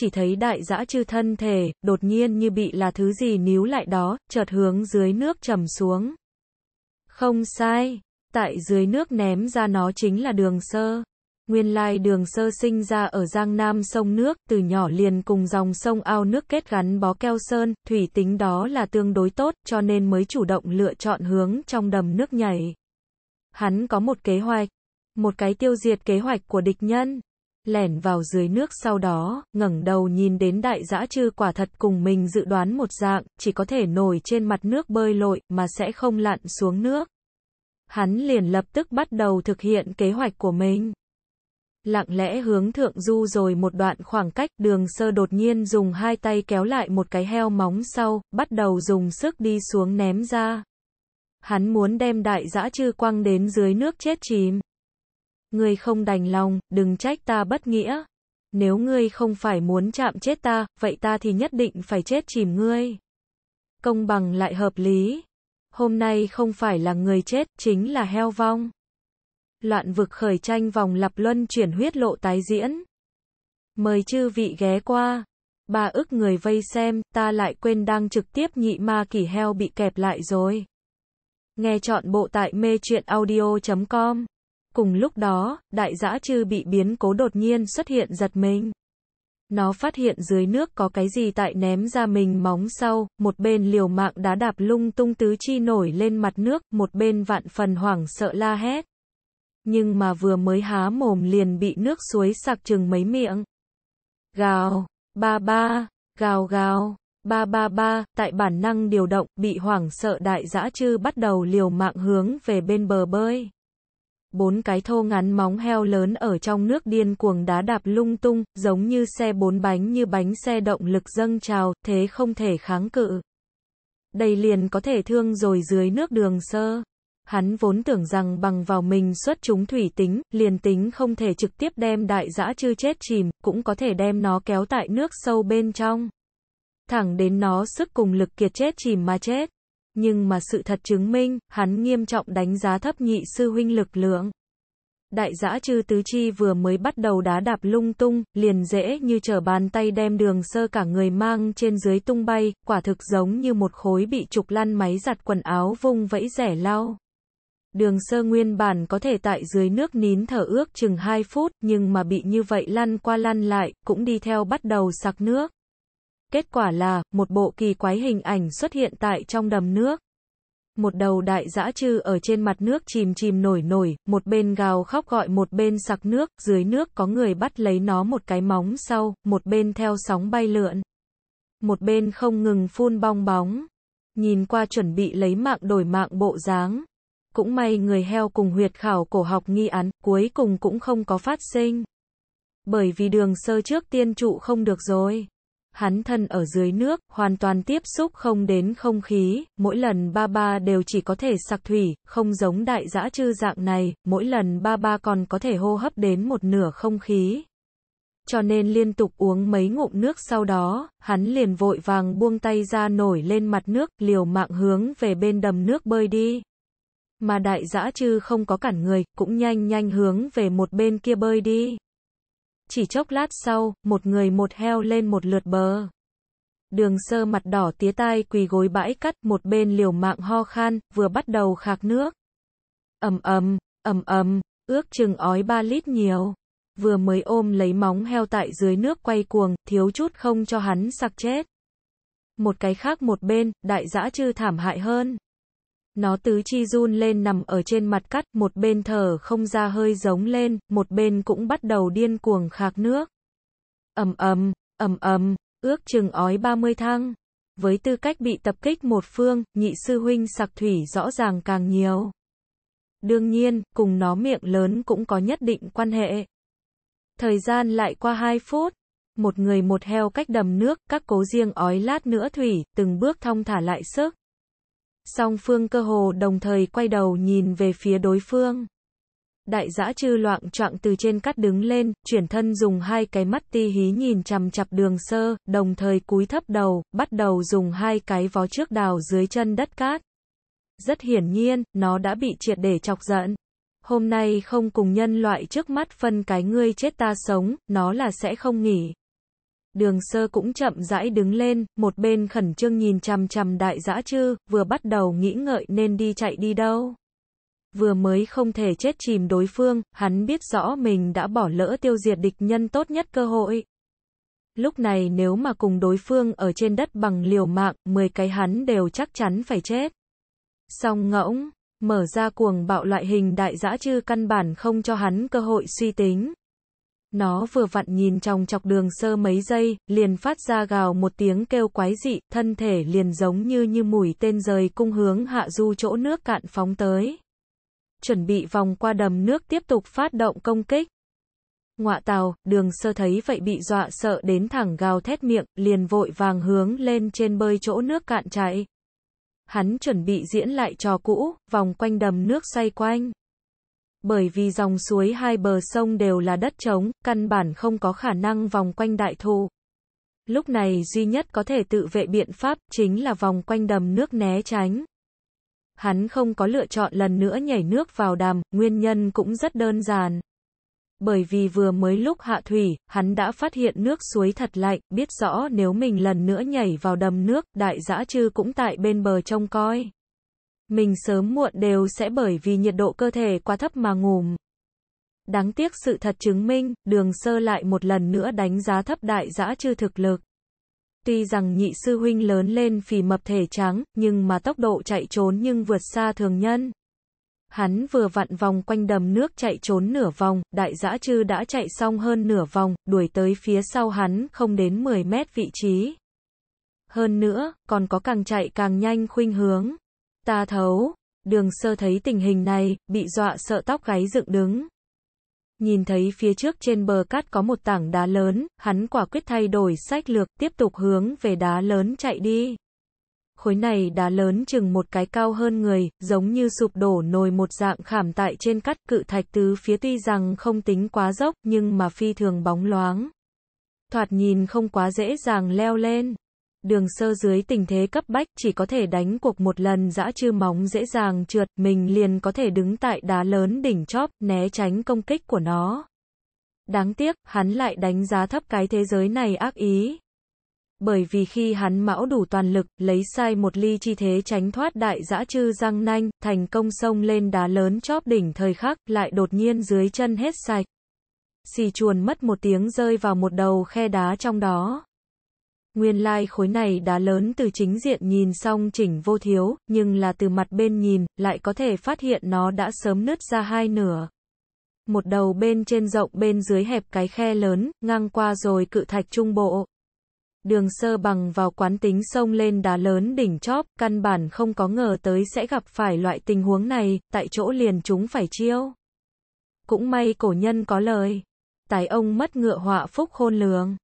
chỉ thấy đại dã chư thân thể, đột nhiên như bị là thứ gì níu lại đó, chợt hướng dưới nước trầm xuống. Không sai, tại dưới nước ném ra nó chính là đường sơ. Nguyên lai đường sơ sinh ra ở giang nam sông nước, từ nhỏ liền cùng dòng sông ao nước kết gắn bó keo sơn, thủy tính đó là tương đối tốt, cho nên mới chủ động lựa chọn hướng trong đầm nước nhảy. Hắn có một kế hoạch, một cái tiêu diệt kế hoạch của địch nhân lẻn vào dưới nước sau đó, ngẩng đầu nhìn đến đại dã chư quả thật cùng mình dự đoán một dạng, chỉ có thể nổi trên mặt nước bơi lội, mà sẽ không lặn xuống nước. Hắn liền lập tức bắt đầu thực hiện kế hoạch của mình. Lặng lẽ hướng thượng du rồi một đoạn khoảng cách, đường sơ đột nhiên dùng hai tay kéo lại một cái heo móng sau, bắt đầu dùng sức đi xuống ném ra. Hắn muốn đem đại dã chư quăng đến dưới nước chết chìm. Ngươi không đành lòng, đừng trách ta bất nghĩa. Nếu ngươi không phải muốn chạm chết ta, vậy ta thì nhất định phải chết chìm ngươi. Công bằng lại hợp lý. Hôm nay không phải là người chết, chính là heo vong. Loạn vực khởi tranh vòng lập luân chuyển huyết lộ tái diễn. Mời chư vị ghé qua. Ba ức người vây xem, ta lại quên đang trực tiếp nhị ma kỳ heo bị kẹp lại rồi. Nghe chọn bộ tại mê chuyện audio.com Cùng lúc đó, đại dã chư bị biến cố đột nhiên xuất hiện giật mình. Nó phát hiện dưới nước có cái gì tại ném ra mình móng sau, một bên liều mạng đá đạp lung tung tứ chi nổi lên mặt nước, một bên vạn phần hoảng sợ la hét. Nhưng mà vừa mới há mồm liền bị nước suối sạc chừng mấy miệng. Gào, ba ba, gào gào, ba ba ba, tại bản năng điều động, bị hoảng sợ đại dã chư bắt đầu liều mạng hướng về bên bờ bơi bốn cái thô ngắn móng heo lớn ở trong nước điên cuồng đá đạp lung tung, giống như xe bốn bánh như bánh xe động lực dâng trào, thế không thể kháng cự. Đây liền có thể thương rồi dưới nước đường sơ. Hắn vốn tưởng rằng bằng vào mình xuất chúng thủy tính, liền tính không thể trực tiếp đem đại dã chư chết chìm, cũng có thể đem nó kéo tại nước sâu bên trong. Thẳng đến nó sức cùng lực kiệt chết chìm mà chết nhưng mà sự thật chứng minh, hắn nghiêm trọng đánh giá thấp nhị sư huynh lực lượng. Đại giã chư tứ chi vừa mới bắt đầu đá đạp lung tung, liền dễ như trở bàn tay đem đường sơ cả người mang trên dưới tung bay, quả thực giống như một khối bị trục lăn máy giặt quần áo vung vẫy rẻ lao. Đường sơ nguyên bản có thể tại dưới nước nín thở ước chừng 2 phút, nhưng mà bị như vậy lăn qua lăn lại, cũng đi theo bắt đầu sặc nước. Kết quả là, một bộ kỳ quái hình ảnh xuất hiện tại trong đầm nước. Một đầu đại dã trư ở trên mặt nước chìm chìm nổi nổi, một bên gào khóc gọi một bên sặc nước, dưới nước có người bắt lấy nó một cái móng sau, một bên theo sóng bay lượn. Một bên không ngừng phun bong bóng. Nhìn qua chuẩn bị lấy mạng đổi mạng bộ dáng. Cũng may người heo cùng huyệt khảo cổ học nghi án, cuối cùng cũng không có phát sinh bởi vì đường sơ trước tiên trụ không được rồi hắn thân ở dưới nước, hoàn toàn tiếp xúc không đến không khí, mỗi lần ba ba đều chỉ có thể sặc thủy, không giống đại dã chư dạng này, mỗi lần ba ba còn có thể hô hấp đến một nửa không khí. Cho nên liên tục uống mấy ngụm nước sau đó, hắn liền vội vàng buông tay ra nổi lên mặt nước, liều mạng hướng về bên đầm nước bơi đi. Mà đại dã chư không có cản người, cũng nhanh nhanh hướng về một bên kia bơi đi. Chỉ chốc lát sau, một người một heo lên một lượt bờ. Đường sơ mặt đỏ tía tai quỳ gối bãi cắt, một bên liều mạng ho khan, vừa bắt đầu khạc nước. ầm ầm, ầm ầm, ước chừng ói ba lít nhiều. Vừa mới ôm lấy móng heo tại dưới nước quay cuồng, thiếu chút không cho hắn sặc chết. Một cái khác một bên, đại dã chư thảm hại hơn. Nó tứ chi run lên nằm ở trên mặt cắt, một bên thở không ra hơi giống lên, một bên cũng bắt đầu điên cuồng khạc nước. ầm ầm, ầm ầm, ước chừng ói 30 thăng Với tư cách bị tập kích một phương, nhị sư huynh sạc thủy rõ ràng càng nhiều. Đương nhiên, cùng nó miệng lớn cũng có nhất định quan hệ. Thời gian lại qua 2 phút, một người một heo cách đầm nước, các cố riêng ói lát nữa thủy, từng bước thong thả lại sức song phương cơ hồ đồng thời quay đầu nhìn về phía đối phương. Đại giã chư loạn trọng từ trên cắt đứng lên, chuyển thân dùng hai cái mắt ti hí nhìn chằm chặp đường sơ, đồng thời cúi thấp đầu, bắt đầu dùng hai cái vó trước đào dưới chân đất cát. Rất hiển nhiên, nó đã bị triệt để chọc giận. Hôm nay không cùng nhân loại trước mắt phân cái ngươi chết ta sống, nó là sẽ không nghỉ đường sơ cũng chậm rãi đứng lên, một bên khẩn trương nhìn chằm chằm đại dã chư, vừa bắt đầu nghĩ ngợi nên đi chạy đi đâu. Vừa mới không thể chết chìm đối phương, hắn biết rõ mình đã bỏ lỡ tiêu diệt địch nhân tốt nhất cơ hội. Lúc này nếu mà cùng đối phương ở trên đất bằng liều mạng, 10 cái hắn đều chắc chắn phải chết. Song ngỗng, mở ra cuồng bạo loại hình đại dã chư căn bản không cho hắn cơ hội suy tính. Nó vừa vặn nhìn trong chọc đường sơ mấy giây, liền phát ra gào một tiếng kêu quái dị, thân thể liền giống như như mũi tên rời cung hướng hạ du chỗ nước cạn phóng tới. Chuẩn bị vòng qua đầm nước tiếp tục phát động công kích. Ngọa tàu, đường sơ thấy vậy bị dọa sợ đến thẳng gào thét miệng, liền vội vàng hướng lên trên bơi chỗ nước cạn chạy. Hắn chuẩn bị diễn lại trò cũ, vòng quanh đầm nước xoay quanh bởi vì dòng suối hai bờ sông đều là đất trống, căn bản không có khả năng vòng quanh đại thụ. Lúc này duy nhất có thể tự vệ biện pháp chính là vòng quanh đầm nước né tránh. Hắn không có lựa chọn lần nữa nhảy nước vào đầm nguyên nhân cũng rất đơn giản. Bởi vì vừa mới lúc hạ thủy, hắn đã phát hiện nước suối thật lạnh, biết rõ nếu mình lần nữa nhảy vào đầm nước, đại dã chư cũng tại bên bờ trông coi. Mình sớm muộn đều sẽ bởi vì nhiệt độ cơ thể quá thấp mà ngủm. Đáng tiếc sự thật chứng minh, đường sơ lại một lần nữa đánh giá thấp đại giã chư thực lực. Tuy rằng nhị sư huynh lớn lên phì mập thể trắng, nhưng mà tốc độ chạy trốn nhưng vượt xa thường nhân. Hắn vừa vặn vòng quanh đầm nước chạy trốn nửa vòng, đại giã chư đã chạy xong hơn nửa vòng, đuổi tới phía sau hắn, không đến 10 mét vị trí. Hơn nữa, còn có càng chạy càng nhanh khuynh hướng ta thấu. Đường sơ thấy tình hình này, bị dọa sợ tóc gáy dựng đứng. Nhìn thấy phía trước trên bờ cát có một tảng đá lớn, hắn quả quyết thay đổi sách lược, tiếp tục hướng về đá lớn chạy đi. Khối này đá lớn chừng một cái cao hơn người, giống như sụp đổ nồi một dạng khảm tại trên cát cự thạch tứ phía tuy rằng không tính quá dốc nhưng mà phi thường bóng loáng. Thoạt nhìn không quá dễ dàng leo lên đường sơ dưới tình thế cấp bách chỉ có thể đánh cuộc một lần dã chư móng dễ dàng trượt, mình liền có thể đứng tại đá lớn đỉnh chóp, né tránh công kích của nó. Đáng tiếc, hắn lại đánh giá thấp cái thế giới này ác ý. Bởi vì khi hắn mão đủ toàn lực, lấy sai một ly chi thế tránh thoát đại dã chư răng nanh, thành công sông lên đá lớn chóp đỉnh thời khắc, lại đột nhiên dưới chân hết sạch. Xì chuồn mất một tiếng rơi vào một đầu khe đá trong đó. Nguyên lai like khối này đá lớn từ chính diện nhìn xong chỉnh vô thiếu, nhưng là từ mặt bên nhìn, lại có thể phát hiện nó đã sớm nứt ra hai nửa. Một đầu bên trên rộng bên dưới hẹp cái khe lớn, ngang qua rồi cự thạch trung bộ. Đường sơ bằng vào quán tính sông lên đá lớn đỉnh chóp, căn bản không có ngờ tới sẽ gặp phải loại tình huống này, tại chỗ liền chúng phải chiêu. Cũng may cổ nhân có lời. Tài ông mất ngựa họa phúc khôn lường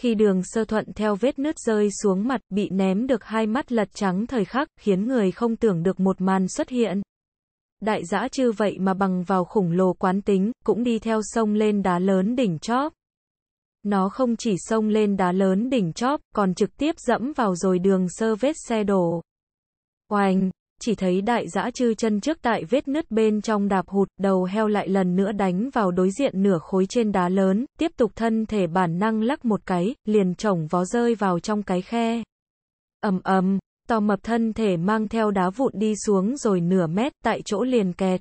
khi đường sơ thuận theo vết nứt rơi xuống mặt, bị ném được hai mắt lật trắng thời khắc, khiến người không tưởng được một màn xuất hiện. Đại giã chư vậy mà bằng vào khủng lồ quán tính, cũng đi theo sông lên đá lớn đỉnh chóp. Nó không chỉ sông lên đá lớn đỉnh chóp, còn trực tiếp dẫm vào rồi đường sơ vết xe đổ. Oành! chỉ thấy đại dã chư chân trước tại vết nứt bên trong đạp hụt, đầu heo lại lần nữa đánh vào đối diện nửa khối trên đá lớn, tiếp tục thân thể bản năng lắc một cái, liền chổng vó rơi vào trong cái khe. ầm ầm, to mập thân thể mang theo đá vụn đi xuống rồi nửa mét tại chỗ liền kẹt.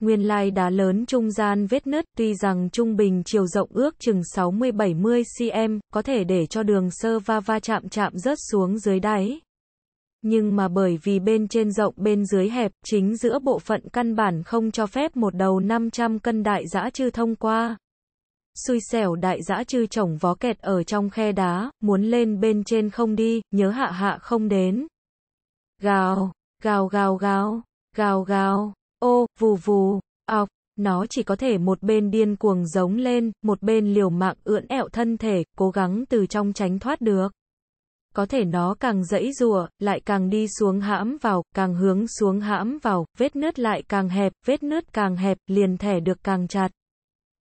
Nguyên lai đá lớn trung gian vết nứt tuy rằng trung bình chiều rộng ước chừng 60-70 cm, có thể để cho đường sơ va va chạm chạm rớt xuống dưới đáy nhưng mà bởi vì bên trên rộng bên dưới hẹp, chính giữa bộ phận căn bản không cho phép một đầu 500 cân đại dã chư thông qua. Xui xẻo đại dã chư chồng vó kẹt ở trong khe đá, muốn lên bên trên không đi, nhớ hạ hạ không đến. Gào, gào gào gào, gào gào, ô, vù vù, ọc, nó chỉ có thể một bên điên cuồng giống lên, một bên liều mạng ưỡn ẹo thân thể, cố gắng từ trong tránh thoát được có thể nó càng dẫy rùa, lại càng đi xuống hãm vào, càng hướng xuống hãm vào, vết nứt lại càng hẹp, vết nứt càng hẹp, liền thẻ được càng chặt.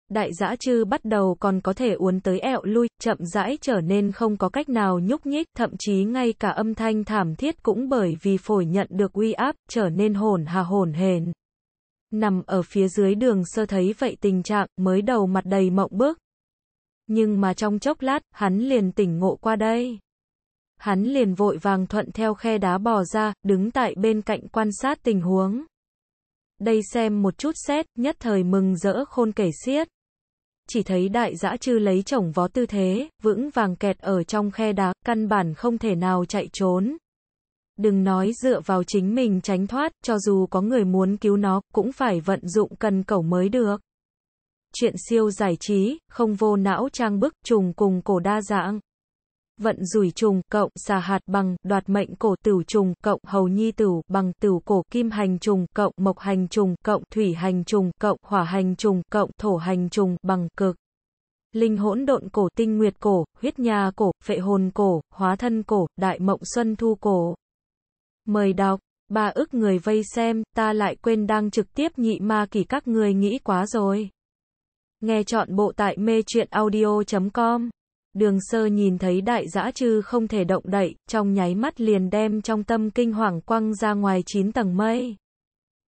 Đại giã chư bắt đầu còn có thể uốn tới ẹo lui, chậm rãi trở nên không có cách nào nhúc nhích, thậm chí ngay cả âm thanh thảm thiết cũng bởi vì phổi nhận được uy áp, trở nên hồn hà hồn hền. Nằm ở phía dưới đường sơ thấy vậy tình trạng, mới đầu mặt đầy mộng bước. Nhưng mà trong chốc lát, hắn liền tỉnh ngộ qua đây hắn liền vội vàng thuận theo khe đá bò ra, đứng tại bên cạnh quan sát tình huống. Đây xem một chút xét, nhất thời mừng rỡ khôn kể xiết. Chỉ thấy đại dã chư lấy chồng vó tư thế, vững vàng kẹt ở trong khe đá, căn bản không thể nào chạy trốn. Đừng nói dựa vào chính mình tránh thoát, cho dù có người muốn cứu nó, cũng phải vận dụng cần cẩu mới được. Chuyện siêu giải trí, không vô não trang bức trùng cùng cổ đa dạng vận rủi trùng, cộng, xà hạt bằng, đoạt mệnh cổ tửu trùng, cộng, hầu nhi tửu, bằng tửu cổ, kim hành trùng, cộng, mộc hành trùng, cộng, thủy hành trùng, cộng, hỏa hành trùng, cộng, thổ hành trùng, bằng, cực. Linh hỗn độn cổ, tinh nguyệt cổ, huyết nhà cổ, phệ hồn cổ, hóa thân cổ, đại mộng xuân thu cổ. Mời đọc, ba ức người vây xem, ta lại quên đang trực tiếp nhị ma kỳ các người nghĩ quá rồi. Nghe chọn bộ tại mê truyện audio.com Đường sơ nhìn thấy đại dã chư không thể động đậy, trong nháy mắt liền đem trong tâm kinh hoàng quăng ra ngoài chín tầng mây.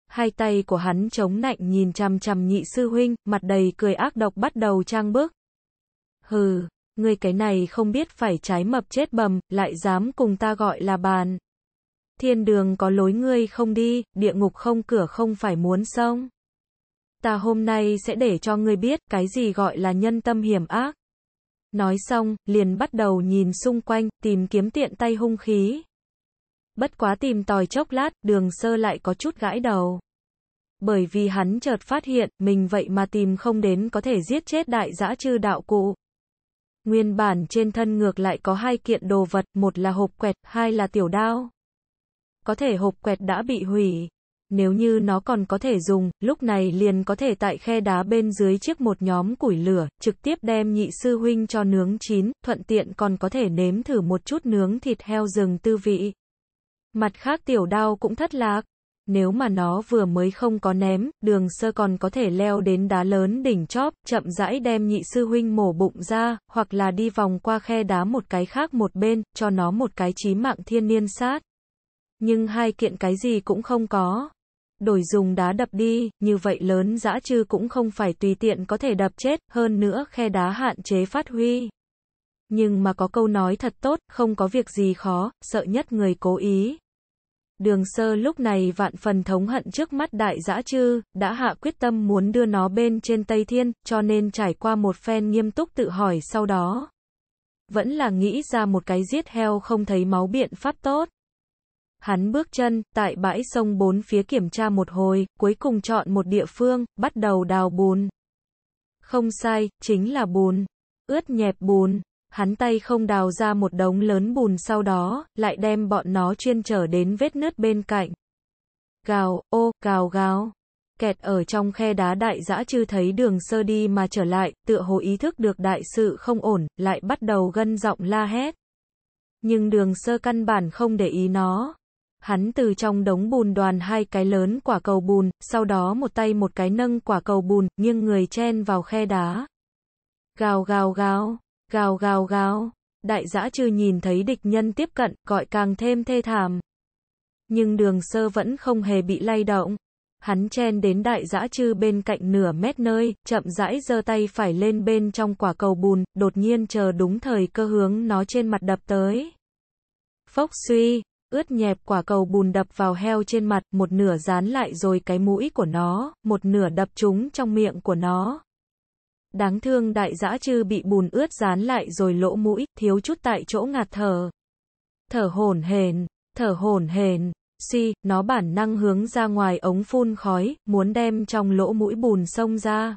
Hai tay của hắn chống nạnh nhìn chằm chằm nhị sư huynh, mặt đầy cười ác độc bắt đầu trang bước. Hừ, người cái này không biết phải trái mập chết bầm, lại dám cùng ta gọi là bàn. Thiên đường có lối ngươi không đi, địa ngục không cửa không phải muốn sông. Ta hôm nay sẽ để cho ngươi biết cái gì gọi là nhân tâm hiểm ác. Nói xong, liền bắt đầu nhìn xung quanh, tìm kiếm tiện tay hung khí. Bất quá tìm tòi chốc lát, đường sơ lại có chút gãi đầu. Bởi vì hắn chợt phát hiện, mình vậy mà tìm không đến có thể giết chết đại giã chư đạo cụ. Nguyên bản trên thân ngược lại có hai kiện đồ vật, một là hộp quẹt, hai là tiểu đao. Có thể hộp quẹt đã bị hủy, nếu như nó còn có thể dùng, lúc này liền có thể tại khe đá bên dưới chiếc một nhóm củi lửa, trực tiếp đem nhị sư huynh cho nướng chín, thuận tiện còn có thể nếm thử một chút nướng thịt heo rừng tư vị. Mặt khác tiểu đao cũng thất lạc. Nếu mà nó vừa mới không có ném, đường sơ còn có thể leo đến đá lớn đỉnh chóp, chậm rãi đem nhị sư huynh mổ bụng ra, hoặc là đi vòng qua khe đá một cái khác một bên, cho nó một cái chí mạng thiên niên sát. Nhưng hai kiện cái gì cũng không có đổi dùng đá đập đi, như vậy lớn dã chư cũng không phải tùy tiện có thể đập chết, hơn nữa khe đá hạn chế phát huy. Nhưng mà có câu nói thật tốt, không có việc gì khó, sợ nhất người cố ý. Đường sơ lúc này vạn phần thống hận trước mắt đại dã chư, đã hạ quyết tâm muốn đưa nó bên trên Tây Thiên, cho nên trải qua một phen nghiêm túc tự hỏi sau đó. Vẫn là nghĩ ra một cái giết heo không thấy máu biện pháp tốt. Hắn bước chân, tại bãi sông bốn phía kiểm tra một hồi, cuối cùng chọn một địa phương, bắt đầu đào bùn. Không sai, chính là bùn. Ướt nhẹp bùn. Hắn tay không đào ra một đống lớn bùn sau đó, lại đem bọn nó chuyên trở đến vết nứt bên cạnh. Gào, ô, gào gáo Kẹt ở trong khe đá đại dã chư thấy đường sơ đi mà trở lại, tựa hồ ý thức được đại sự không ổn, lại bắt đầu gân giọng la hét. Nhưng đường sơ căn bản không để ý nó, Hắn từ trong đống bùn đoàn hai cái lớn quả cầu bùn, sau đó một tay một cái nâng quả cầu bùn, nghiêng người chen vào khe đá. Gào gào gào, gào gào gào. Đại giã trừ nhìn thấy địch nhân tiếp cận, gọi càng thêm thê thảm. Nhưng đường sơ vẫn không hề bị lay động. Hắn chen đến đại giã chư bên cạnh nửa mét nơi, chậm rãi giơ tay phải lên bên trong quả cầu bùn, đột nhiên chờ đúng thời cơ hướng nó trên mặt đập tới. Phốc suy, ướt nhẹp quả cầu bùn đập vào heo trên mặt, một nửa dán lại rồi cái mũi của nó, một nửa đập trúng trong miệng của nó. Đáng thương đại dã chư bị bùn ướt dán lại rồi lỗ mũi, thiếu chút tại chỗ ngạt thở. Thở hổn hển, thở hổn hển. Si, nó bản năng hướng ra ngoài ống phun khói, muốn đem trong lỗ mũi bùn sông ra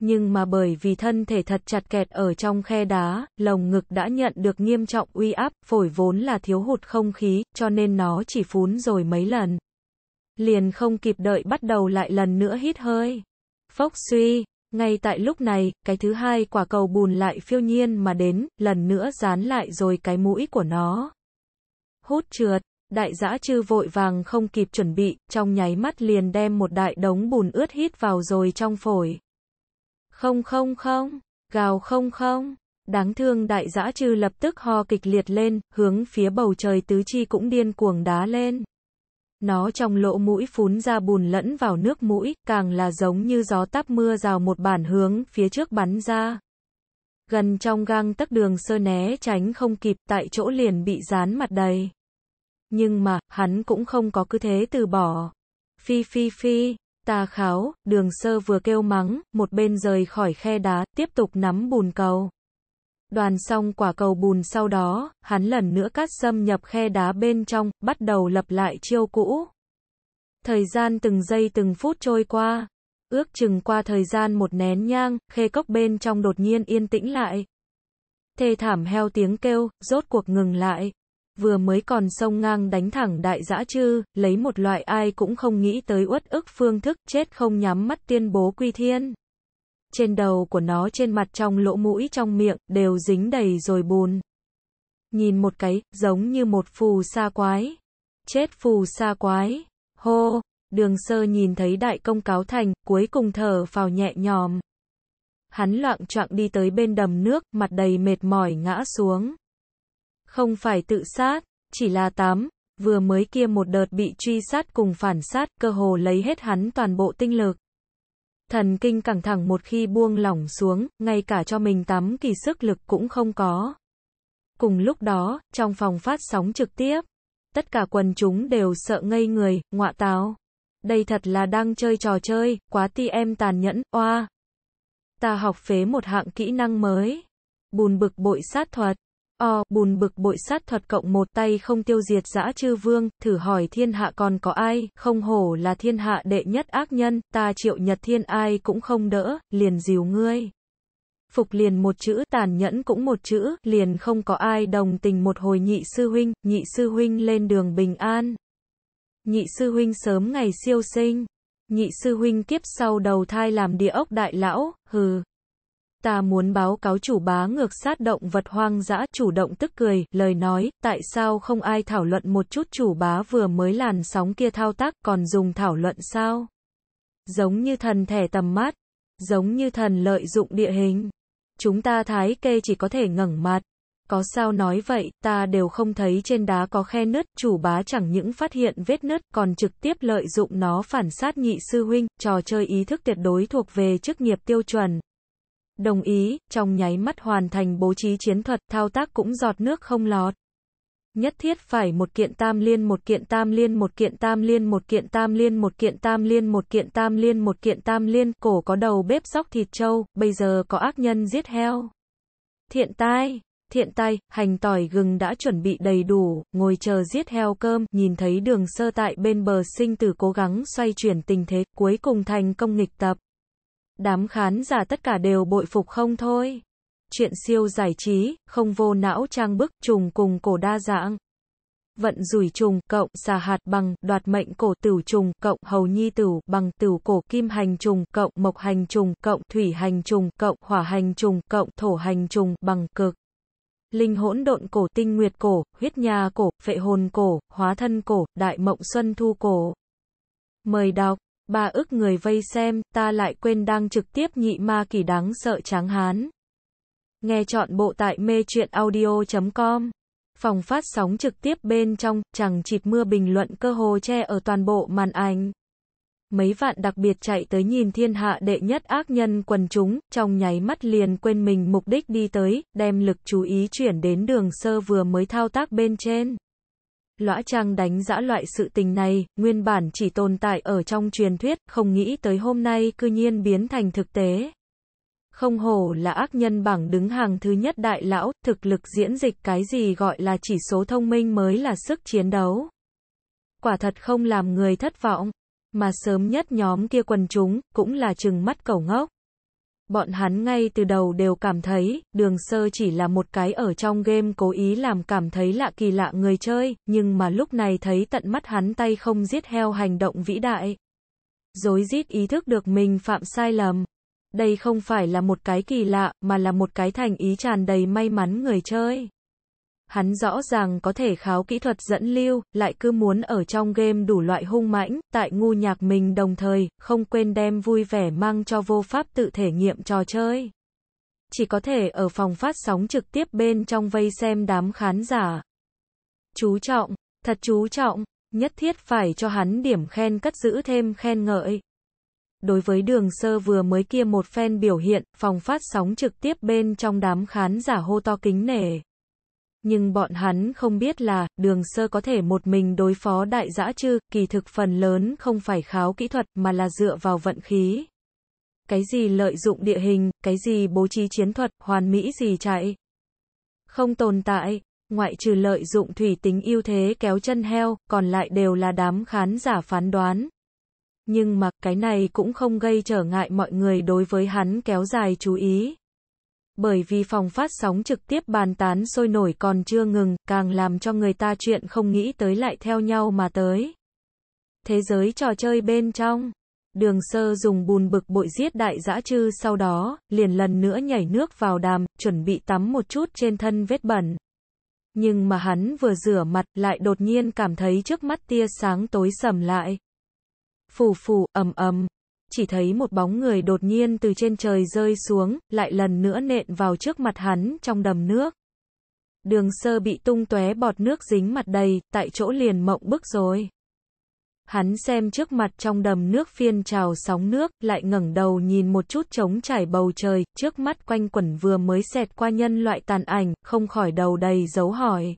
nhưng mà bởi vì thân thể thật chặt kẹt ở trong khe đá, lồng ngực đã nhận được nghiêm trọng uy áp, phổi vốn là thiếu hụt không khí, cho nên nó chỉ phún rồi mấy lần. Liền không kịp đợi bắt đầu lại lần nữa hít hơi. Phốc suy, ngay tại lúc này, cái thứ hai quả cầu bùn lại phiêu nhiên mà đến, lần nữa dán lại rồi cái mũi của nó. Hút trượt, đại dã chư vội vàng không kịp chuẩn bị, trong nháy mắt liền đem một đại đống bùn ướt hít vào rồi trong phổi. Không không không, gào không không. Đáng thương đại dã trừ lập tức ho kịch liệt lên, hướng phía bầu trời tứ chi cũng điên cuồng đá lên. Nó trong lỗ mũi phún ra bùn lẫn vào nước mũi, càng là giống như gió táp mưa rào một bản hướng phía trước bắn ra. Gần trong gang tấc đường sơ né tránh không kịp tại chỗ liền bị dán mặt đầy. Nhưng mà, hắn cũng không có cứ thế từ bỏ. Phi phi phi, ta kháo, đường sơ vừa kêu mắng, một bên rời khỏi khe đá, tiếp tục nắm bùn cầu. Đoàn xong quả cầu bùn sau đó, hắn lần nữa cắt xâm nhập khe đá bên trong, bắt đầu lập lại chiêu cũ. Thời gian từng giây từng phút trôi qua, ước chừng qua thời gian một nén nhang, khe cốc bên trong đột nhiên yên tĩnh lại. Thê thảm heo tiếng kêu, rốt cuộc ngừng lại vừa mới còn sông ngang đánh thẳng đại dã chư, lấy một loại ai cũng không nghĩ tới uất ức phương thức, chết không nhắm mắt tuyên bố quy thiên. Trên đầu của nó trên mặt trong lỗ mũi trong miệng, đều dính đầy rồi bùn. Nhìn một cái, giống như một phù sa quái. Chết phù sa quái. Hô, đường sơ nhìn thấy đại công cáo thành, cuối cùng thở vào nhẹ nhòm. Hắn loạn trọng đi tới bên đầm nước, mặt đầy mệt mỏi ngã xuống không phải tự sát, chỉ là tám, vừa mới kia một đợt bị truy sát cùng phản sát, cơ hồ lấy hết hắn toàn bộ tinh lực. Thần kinh căng thẳng một khi buông lỏng xuống, ngay cả cho mình tắm kỳ sức lực cũng không có. Cùng lúc đó, trong phòng phát sóng trực tiếp, tất cả quần chúng đều sợ ngây người, ngọa táo. Đây thật là đang chơi trò chơi, quá ti em tàn nhẫn, oa. Ta học phế một hạng kỹ năng mới. Bùn bực bội sát thuật, O, bùn bực bội sát thuật cộng một tay không tiêu diệt dã chư vương, thử hỏi thiên hạ còn có ai, không hổ là thiên hạ đệ nhất ác nhân, ta triệu nhật thiên ai cũng không đỡ, liền dìu ngươi. Phục liền một chữ, tàn nhẫn cũng một chữ, liền không có ai đồng tình một hồi nhị sư huynh, nhị sư huynh lên đường bình an. Nhị sư huynh sớm ngày siêu sinh. Nhị sư huynh kiếp sau đầu thai làm địa ốc đại lão, hừ ta muốn báo cáo chủ bá ngược sát động vật hoang dã, chủ động tức cười, lời nói, tại sao không ai thảo luận một chút chủ bá vừa mới làn sóng kia thao tác, còn dùng thảo luận sao? Giống như thần thẻ tầm mắt giống như thần lợi dụng địa hình. Chúng ta thái kê chỉ có thể ngẩng mặt. Có sao nói vậy, ta đều không thấy trên đá có khe nứt, chủ bá chẳng những phát hiện vết nứt, còn trực tiếp lợi dụng nó phản sát nhị sư huynh, trò chơi ý thức tuyệt đối thuộc về chức nghiệp tiêu chuẩn. Đồng ý, trong nháy mắt hoàn thành bố trí chiến thuật, thao tác cũng giọt nước không lọt. Nhất thiết phải một kiện tam liên một kiện tam liên một kiện tam liên một kiện tam liên một kiện tam liên một kiện tam liên một kiện tam liên cổ có đầu bếp sóc thịt trâu, bây giờ có ác nhân giết heo. Thiện tai, thiện tai, hành tỏi gừng đã chuẩn bị đầy đủ, ngồi chờ giết heo cơm, nhìn thấy đường sơ tại bên bờ sinh tử cố gắng xoay chuyển tình thế, cuối cùng thành công nghịch tập. Đám khán giả tất cả đều bội phục không thôi. Chuyện siêu giải trí, không vô não trang bức, trùng cùng cổ đa dạng. Vận rủi trùng, cộng, xà hạt bằng, đoạt mệnh cổ tửu trùng, cộng, hầu nhi tửu, bằng tửu cổ, kim hành trùng, cộng, mộc hành trùng, cộng, thủy hành trùng, cộng, hỏa hành trùng, cộng, thổ hành trùng, bằng cực linh hỗn độn cổ tinh nguyệt cổ, huyết nhà cổ, phệ hồn cổ, hóa thân cổ, đại mộng xuân thu cổ. Mời đọc ba ức người vây xem, ta lại quên đang trực tiếp nhị ma kỳ đáng sợ tráng hán. Nghe chọn bộ tại mê truyện audio.com. Phòng phát sóng trực tiếp bên trong, chẳng chịt mưa bình luận cơ hồ che ở toàn bộ màn ảnh. Mấy vạn đặc biệt chạy tới nhìn thiên hạ đệ nhất ác nhân quần chúng, trong nháy mắt liền quên mình mục đích đi tới, đem lực chú ý chuyển đến đường sơ vừa mới thao tác bên trên. Lõa Trang đánh giã loại sự tình này, nguyên bản chỉ tồn tại ở trong truyền thuyết, không nghĩ tới hôm nay cư nhiên biến thành thực tế. Không hổ là ác nhân bảng đứng hàng thứ nhất đại lão, thực lực diễn dịch cái gì gọi là chỉ số thông minh mới là sức chiến đấu. Quả thật không làm người thất vọng, mà sớm nhất nhóm kia quần chúng, cũng là chừng mắt cẩu ngốc. Bọn hắn ngay từ đầu đều cảm thấy, đường sơ chỉ là một cái ở trong game cố ý làm cảm thấy lạ kỳ lạ người chơi, nhưng mà lúc này thấy tận mắt hắn tay không giết heo hành động vĩ đại. Dối rít ý thức được mình phạm sai lầm. Đây không phải là một cái kỳ lạ, mà là một cái thành ý tràn đầy may mắn người chơi. Hắn rõ ràng có thể kháo kỹ thuật dẫn lưu, lại cứ muốn ở trong game đủ loại hung mãnh, tại ngu nhạc mình đồng thời, không quên đem vui vẻ mang cho vô pháp tự thể nghiệm trò chơi. Chỉ có thể ở phòng phát sóng trực tiếp bên trong vây xem đám khán giả. Chú trọng, thật chú trọng, nhất thiết phải cho hắn điểm khen cất giữ thêm khen ngợi. Đối với đường sơ vừa mới kia một phen biểu hiện, phòng phát sóng trực tiếp bên trong đám khán giả hô to kính nể nhưng bọn hắn không biết là, đường sơ có thể một mình đối phó đại dã chư, kỳ thực phần lớn không phải kháo kỹ thuật mà là dựa vào vận khí. Cái gì lợi dụng địa hình, cái gì bố trí chiến thuật, hoàn mỹ gì chạy. Không tồn tại, ngoại trừ lợi dụng thủy tính ưu thế kéo chân heo, còn lại đều là đám khán giả phán đoán. Nhưng mà, cái này cũng không gây trở ngại mọi người đối với hắn kéo dài chú ý bởi vì phòng phát sóng trực tiếp bàn tán sôi nổi còn chưa ngừng, càng làm cho người ta chuyện không nghĩ tới lại theo nhau mà tới. Thế giới trò chơi bên trong, đường sơ dùng bùn bực bội giết đại dã chư sau đó, liền lần nữa nhảy nước vào đàm, chuẩn bị tắm một chút trên thân vết bẩn. Nhưng mà hắn vừa rửa mặt lại đột nhiên cảm thấy trước mắt tia sáng tối sầm lại. Phù phù, ầm ầm, chỉ thấy một bóng người đột nhiên từ trên trời rơi xuống, lại lần nữa nện vào trước mặt hắn trong đầm nước. Đường sơ bị tung tóe bọt nước dính mặt đầy, tại chỗ liền mộng bức rồi. Hắn xem trước mặt trong đầm nước phiên trào sóng nước, lại ngẩng đầu nhìn một chút trống trải bầu trời, trước mắt quanh quẩn vừa mới xẹt qua nhân loại tàn ảnh, không khỏi đầu đầy dấu hỏi.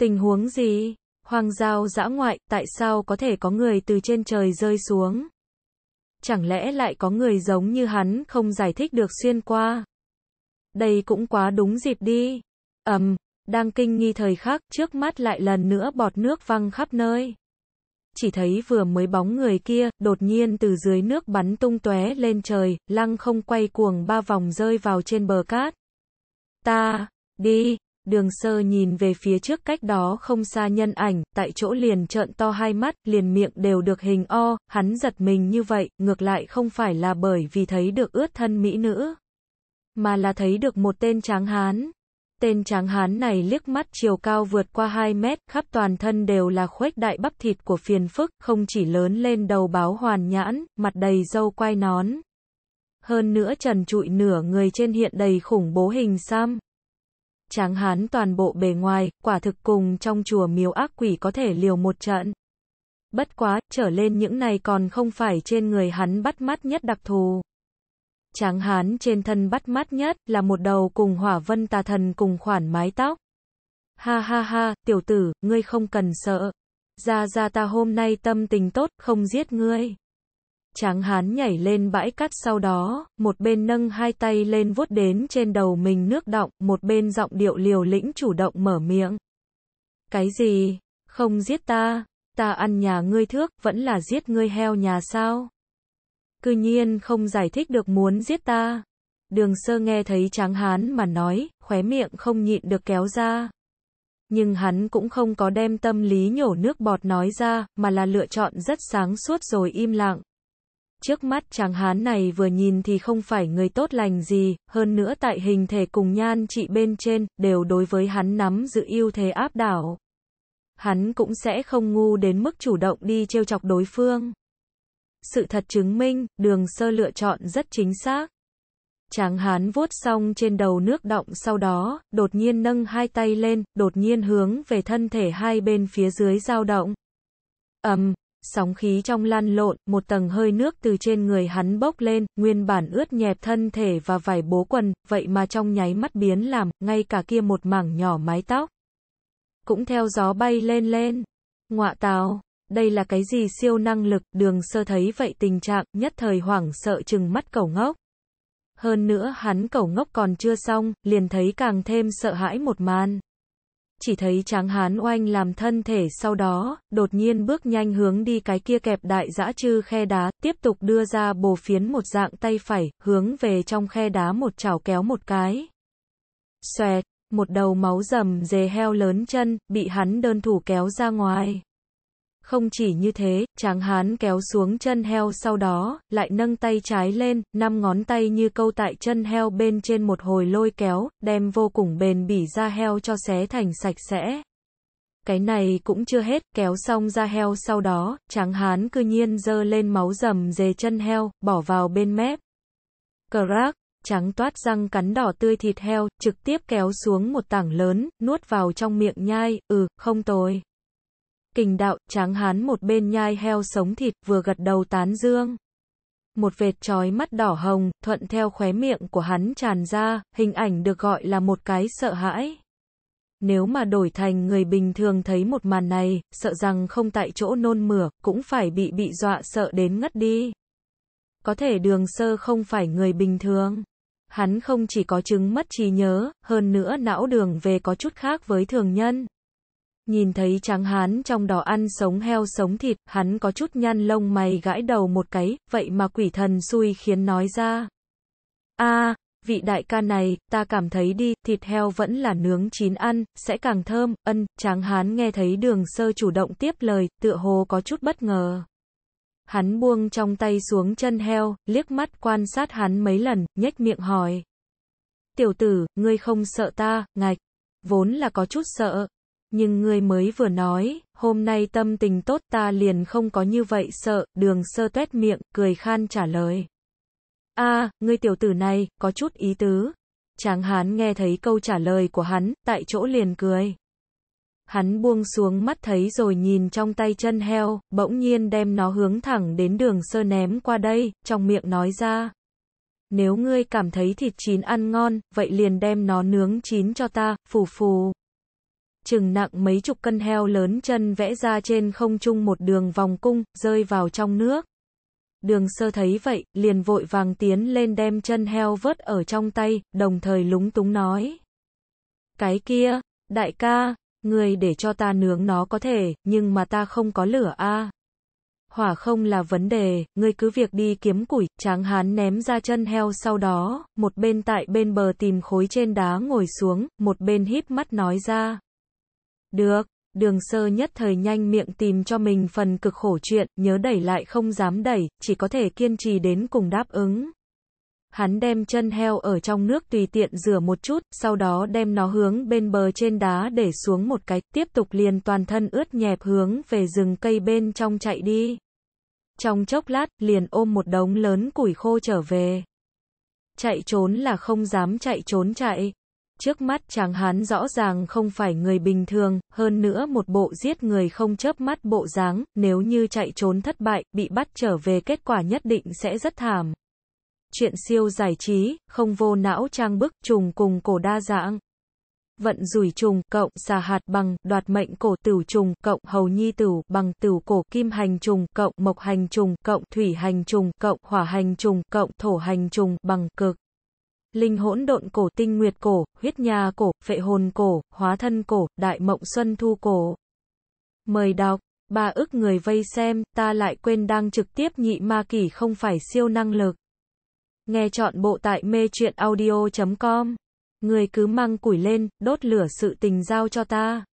Tình huống gì? Hoàng giao dã ngoại, tại sao có thể có người từ trên trời rơi xuống? Chẳng lẽ lại có người giống như hắn không giải thích được xuyên qua? Đây cũng quá đúng dịp đi. Ầm, um, đang kinh nghi thời khắc, trước mắt lại lần nữa bọt nước văng khắp nơi. Chỉ thấy vừa mới bóng người kia, đột nhiên từ dưới nước bắn tung tóe lên trời, lăng không quay cuồng ba vòng rơi vào trên bờ cát. Ta, đi, Đường sơ nhìn về phía trước cách đó không xa nhân ảnh, tại chỗ liền trợn to hai mắt, liền miệng đều được hình o, hắn giật mình như vậy, ngược lại không phải là bởi vì thấy được ướt thân mỹ nữ, mà là thấy được một tên tráng hán. Tên tráng hán này liếc mắt chiều cao vượt qua 2 mét, khắp toàn thân đều là khuếch đại bắp thịt của phiền phức, không chỉ lớn lên đầu báo hoàn nhãn, mặt đầy dâu quai nón. Hơn nữa trần trụi nửa người trên hiện đầy khủng bố hình sam tráng hán toàn bộ bề ngoài, quả thực cùng trong chùa miếu ác quỷ có thể liều một trận. Bất quá, trở lên những này còn không phải trên người hắn bắt mắt nhất đặc thù. Tráng hán trên thân bắt mắt nhất là một đầu cùng hỏa vân tà thần cùng khoản mái tóc. Ha ha ha, tiểu tử, ngươi không cần sợ. Ra ra ta hôm nay tâm tình tốt, không giết ngươi. Tráng hán nhảy lên bãi cát sau đó, một bên nâng hai tay lên vuốt đến trên đầu mình nước động, một bên giọng điệu liều lĩnh chủ động mở miệng. Cái gì? Không giết ta, ta ăn nhà ngươi thước, vẫn là giết ngươi heo nhà sao? Cư nhiên không giải thích được muốn giết ta. Đường sơ nghe thấy tráng hán mà nói, khóe miệng không nhịn được kéo ra. Nhưng hắn cũng không có đem tâm lý nhổ nước bọt nói ra, mà là lựa chọn rất sáng suốt rồi im lặng. Trước mắt chàng hán này vừa nhìn thì không phải người tốt lành gì, hơn nữa tại hình thể cùng nhan trị bên trên, đều đối với hắn nắm giữ ưu thế áp đảo. Hắn cũng sẽ không ngu đến mức chủ động đi trêu chọc đối phương. Sự thật chứng minh, đường sơ lựa chọn rất chính xác. Tráng hán vuốt xong trên đầu nước động sau đó, đột nhiên nâng hai tay lên, đột nhiên hướng về thân thể hai bên phía dưới dao động. ầm, Sóng khí trong lan lộn, một tầng hơi nước từ trên người hắn bốc lên, nguyên bản ướt nhẹp thân thể và vải bố quần, vậy mà trong nháy mắt biến làm, ngay cả kia một mảng nhỏ mái tóc. Cũng theo gió bay lên lên. Ngọa tào, đây là cái gì siêu năng lực, đường sơ thấy vậy tình trạng, nhất thời hoảng sợ chừng mắt cẩu ngốc. Hơn nữa hắn cẩu ngốc còn chưa xong, liền thấy càng thêm sợ hãi một màn chỉ thấy tráng hán oanh làm thân thể sau đó, đột nhiên bước nhanh hướng đi cái kia kẹp đại dã chư khe đá, tiếp tục đưa ra bồ phiến một dạng tay phải, hướng về trong khe đá một chảo kéo một cái. Xoẹt, một đầu máu rầm dề heo lớn chân, bị hắn đơn thủ kéo ra ngoài. Không chỉ như thế, tráng hán kéo xuống chân heo sau đó, lại nâng tay trái lên, năm ngón tay như câu tại chân heo bên trên một hồi lôi kéo, đem vô cùng bền bỉ da heo cho xé thành sạch sẽ. Cái này cũng chưa hết, kéo xong da heo sau đó, tráng hán cư nhiên dơ lên máu rầm dề chân heo, bỏ vào bên mép. Cờ rác, trắng toát răng cắn đỏ tươi thịt heo, trực tiếp kéo xuống một tảng lớn, nuốt vào trong miệng nhai, ừ, không tồi. Kình đạo, tráng hán một bên nhai heo sống thịt, vừa gật đầu tán dương. Một vệt trói mắt đỏ hồng, thuận theo khóe miệng của hắn tràn ra, hình ảnh được gọi là một cái sợ hãi. Nếu mà đổi thành người bình thường thấy một màn này, sợ rằng không tại chỗ nôn mửa, cũng phải bị bị dọa sợ đến ngất đi. Có thể đường sơ không phải người bình thường. Hắn không chỉ có chứng mất trí nhớ, hơn nữa não đường về có chút khác với thường nhân. Nhìn thấy tráng hán trong đó ăn sống heo sống thịt, hắn có chút nhăn lông mày gãi đầu một cái, vậy mà quỷ thần xui khiến nói ra. a vị đại ca này, ta cảm thấy đi, thịt heo vẫn là nướng chín ăn, sẽ càng thơm, ân, tráng hán nghe thấy đường sơ chủ động tiếp lời, tựa hồ có chút bất ngờ. Hắn buông trong tay xuống chân heo, liếc mắt quan sát hắn mấy lần, nhếch miệng hỏi. Tiểu tử, ngươi không sợ ta, ngạch, vốn là có chút sợ, nhưng ngươi mới vừa nói, hôm nay tâm tình tốt ta liền không có như vậy sợ, đường sơ tuét miệng, cười khan trả lời. a à, ngươi tiểu tử này, có chút ý tứ. Tráng hán nghe thấy câu trả lời của hắn, tại chỗ liền cười. Hắn buông xuống mắt thấy rồi nhìn trong tay chân heo, bỗng nhiên đem nó hướng thẳng đến đường sơ ném qua đây, trong miệng nói ra. Nếu ngươi cảm thấy thịt chín ăn ngon, vậy liền đem nó nướng chín cho ta, phù phù chừng nặng mấy chục cân heo lớn chân vẽ ra trên không trung một đường vòng cung, rơi vào trong nước. Đường sơ thấy vậy, liền vội vàng tiến lên đem chân heo vớt ở trong tay, đồng thời lúng túng nói. Cái kia, đại ca, người để cho ta nướng nó có thể, nhưng mà ta không có lửa a. Hỏa không là vấn đề, ngươi cứ việc đi kiếm củi, tráng hán ném ra chân heo sau đó, một bên tại bên bờ tìm khối trên đá ngồi xuống, một bên híp mắt nói ra. Được, đường sơ nhất thời nhanh miệng tìm cho mình phần cực khổ chuyện, nhớ đẩy lại không dám đẩy, chỉ có thể kiên trì đến cùng đáp ứng. Hắn đem chân heo ở trong nước tùy tiện rửa một chút, sau đó đem nó hướng bên bờ trên đá để xuống một cái, tiếp tục liền toàn thân ướt nhẹp hướng về rừng cây bên trong chạy đi. Trong chốc lát, liền ôm một đống lớn củi khô trở về. Chạy trốn là không dám chạy trốn chạy, trước mắt chàng hán rõ ràng không phải người bình thường, hơn nữa một bộ giết người không chớp mắt bộ dáng, nếu như chạy trốn thất bại, bị bắt trở về kết quả nhất định sẽ rất thảm. Chuyện siêu giải trí, không vô não trang bức, trùng cùng cổ đa dạng. Vận rủi trùng, cộng, xà hạt bằng, đoạt mệnh cổ tửu trùng, cộng, hầu nhi tửu, bằng tửu cổ, kim hành trùng, cộng, mộc hành trùng, cộng, thủy hành trùng, cộng, hỏa hành trùng, cộng, thổ hành trùng, bằng cực linh hỗn độn cổ, tinh nguyệt cổ, huyết nhà cổ, phệ hồn cổ, hóa thân cổ, đại mộng xuân thu cổ. Mời đọc, ba ức người vây xem, ta lại quên đang trực tiếp nhị ma kỷ không phải siêu năng lực. Nghe chọn bộ tại mê truyện audio.com. Người cứ mang củi lên, đốt lửa sự tình giao cho ta.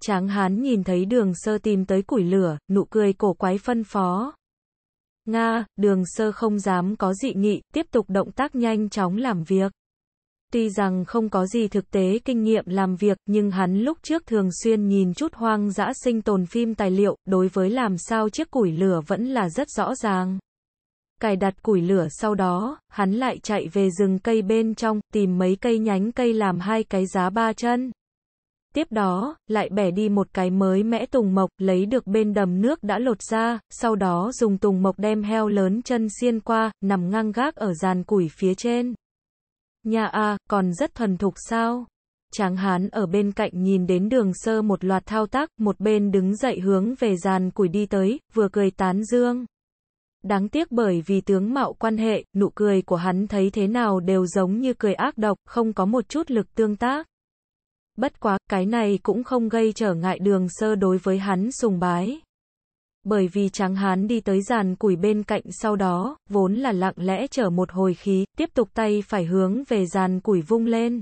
Tráng hán nhìn thấy đường sơ tìm tới củi lửa, nụ cười cổ quái phân phó. Nga, đường sơ không dám có dị nghị, tiếp tục động tác nhanh chóng làm việc. Tuy rằng không có gì thực tế kinh nghiệm làm việc, nhưng hắn lúc trước thường xuyên nhìn chút hoang dã sinh tồn phim tài liệu, đối với làm sao chiếc củi lửa vẫn là rất rõ ràng. Cài đặt củi lửa sau đó, hắn lại chạy về rừng cây bên trong, tìm mấy cây nhánh cây làm hai cái giá ba chân. Tiếp đó, lại bẻ đi một cái mới mẽ tùng mộc, lấy được bên đầm nước đã lột ra, sau đó dùng tùng mộc đem heo lớn chân xiên qua, nằm ngang gác ở giàn củi phía trên. Nhà a còn rất thuần thục sao? Tráng hán ở bên cạnh nhìn đến đường sơ một loạt thao tác, một bên đứng dậy hướng về giàn củi đi tới, vừa cười tán dương. Đáng tiếc bởi vì tướng mạo quan hệ, nụ cười của hắn thấy thế nào đều giống như cười ác độc, không có một chút lực tương tác. Bất quá, cái này cũng không gây trở ngại đường sơ đối với hắn sùng bái. Bởi vì tráng hán đi tới giàn củi bên cạnh sau đó, vốn là lặng lẽ chở một hồi khí, tiếp tục tay phải hướng về giàn củi vung lên.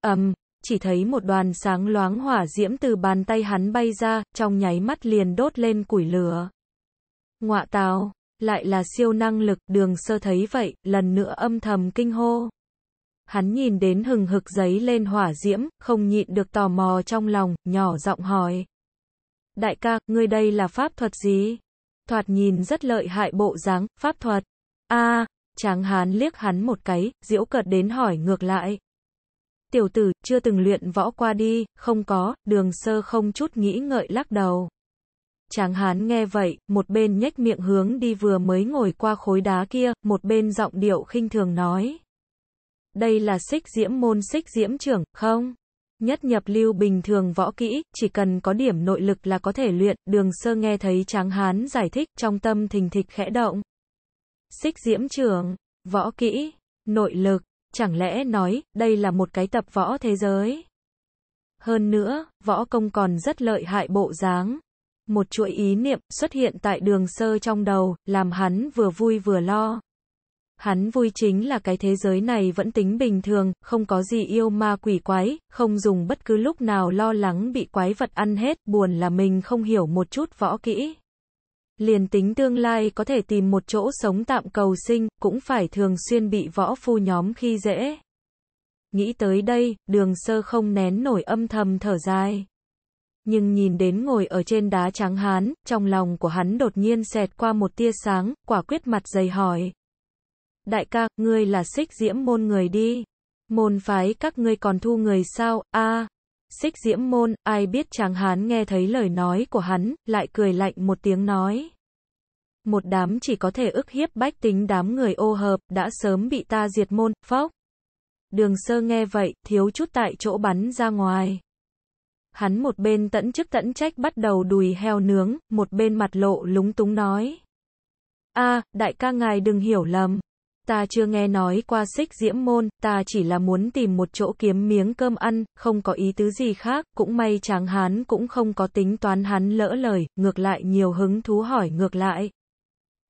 ầm, um, chỉ thấy một đoàn sáng loáng hỏa diễm từ bàn tay hắn bay ra, trong nháy mắt liền đốt lên củi lửa. Ngọa tào, lại là siêu năng lực, đường sơ thấy vậy, lần nữa âm thầm kinh hô hắn nhìn đến hừng hực giấy lên hỏa diễm, không nhịn được tò mò trong lòng, nhỏ giọng hỏi. Đại ca, ngươi đây là pháp thuật gì? Thoạt nhìn rất lợi hại bộ dáng, pháp thuật. a tráng hán liếc hắn một cái, diễu cợt đến hỏi ngược lại. Tiểu tử, chưa từng luyện võ qua đi, không có, đường sơ không chút nghĩ ngợi lắc đầu. Tráng hán nghe vậy, một bên nhếch miệng hướng đi vừa mới ngồi qua khối đá kia, một bên giọng điệu khinh thường nói đây là xích diễm môn xích diễm trưởng, không? Nhất nhập lưu bình thường võ kỹ, chỉ cần có điểm nội lực là có thể luyện, đường sơ nghe thấy tráng hán giải thích, trong tâm thình thịch khẽ động. Xích diễm trưởng, võ kỹ, nội lực, chẳng lẽ nói, đây là một cái tập võ thế giới? Hơn nữa, võ công còn rất lợi hại bộ dáng. Một chuỗi ý niệm xuất hiện tại đường sơ trong đầu, làm hắn vừa vui vừa lo. Hắn vui chính là cái thế giới này vẫn tính bình thường, không có gì yêu ma quỷ quái, không dùng bất cứ lúc nào lo lắng bị quái vật ăn hết, buồn là mình không hiểu một chút võ kỹ. Liền tính tương lai có thể tìm một chỗ sống tạm cầu sinh, cũng phải thường xuyên bị võ phu nhóm khi dễ. Nghĩ tới đây, đường sơ không nén nổi âm thầm thở dài. Nhưng nhìn đến ngồi ở trên đá trắng hán, trong lòng của hắn đột nhiên xẹt qua một tia sáng, quả quyết mặt dày hỏi, đại ca, ngươi là xích diễm môn người đi. Môn phái các ngươi còn thu người sao, a Xích diễm môn, ai biết chàng hán nghe thấy lời nói của hắn, lại cười lạnh một tiếng nói. Một đám chỉ có thể ức hiếp bách tính đám người ô hợp, đã sớm bị ta diệt môn, phóc. Đường sơ nghe vậy, thiếu chút tại chỗ bắn ra ngoài. Hắn một bên tẫn chức tẫn trách bắt đầu đùi heo nướng, một bên mặt lộ lúng túng nói. a đại ca ngài đừng hiểu lầm ta chưa nghe nói qua xích diễm môn, ta chỉ là muốn tìm một chỗ kiếm miếng cơm ăn, không có ý tứ gì khác, cũng may tráng hán cũng không có tính toán hắn lỡ lời, ngược lại nhiều hứng thú hỏi ngược lại.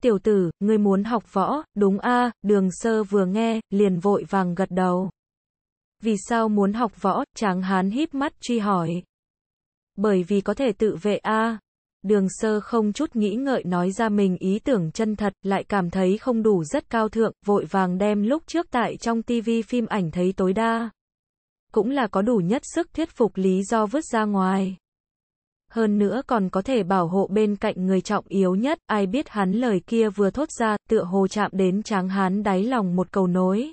Tiểu tử, ngươi muốn học võ, đúng a đường sơ vừa nghe, liền vội vàng gật đầu. Vì sao muốn học võ, tráng hán híp mắt truy hỏi. Bởi vì có thể tự vệ a đường sơ không chút nghĩ ngợi nói ra mình ý tưởng chân thật, lại cảm thấy không đủ rất cao thượng, vội vàng đem lúc trước tại trong tivi phim ảnh thấy tối đa. Cũng là có đủ nhất sức thuyết phục lý do vứt ra ngoài. Hơn nữa còn có thể bảo hộ bên cạnh người trọng yếu nhất, ai biết hắn lời kia vừa thốt ra, tựa hồ chạm đến tráng hán đáy lòng một cầu nối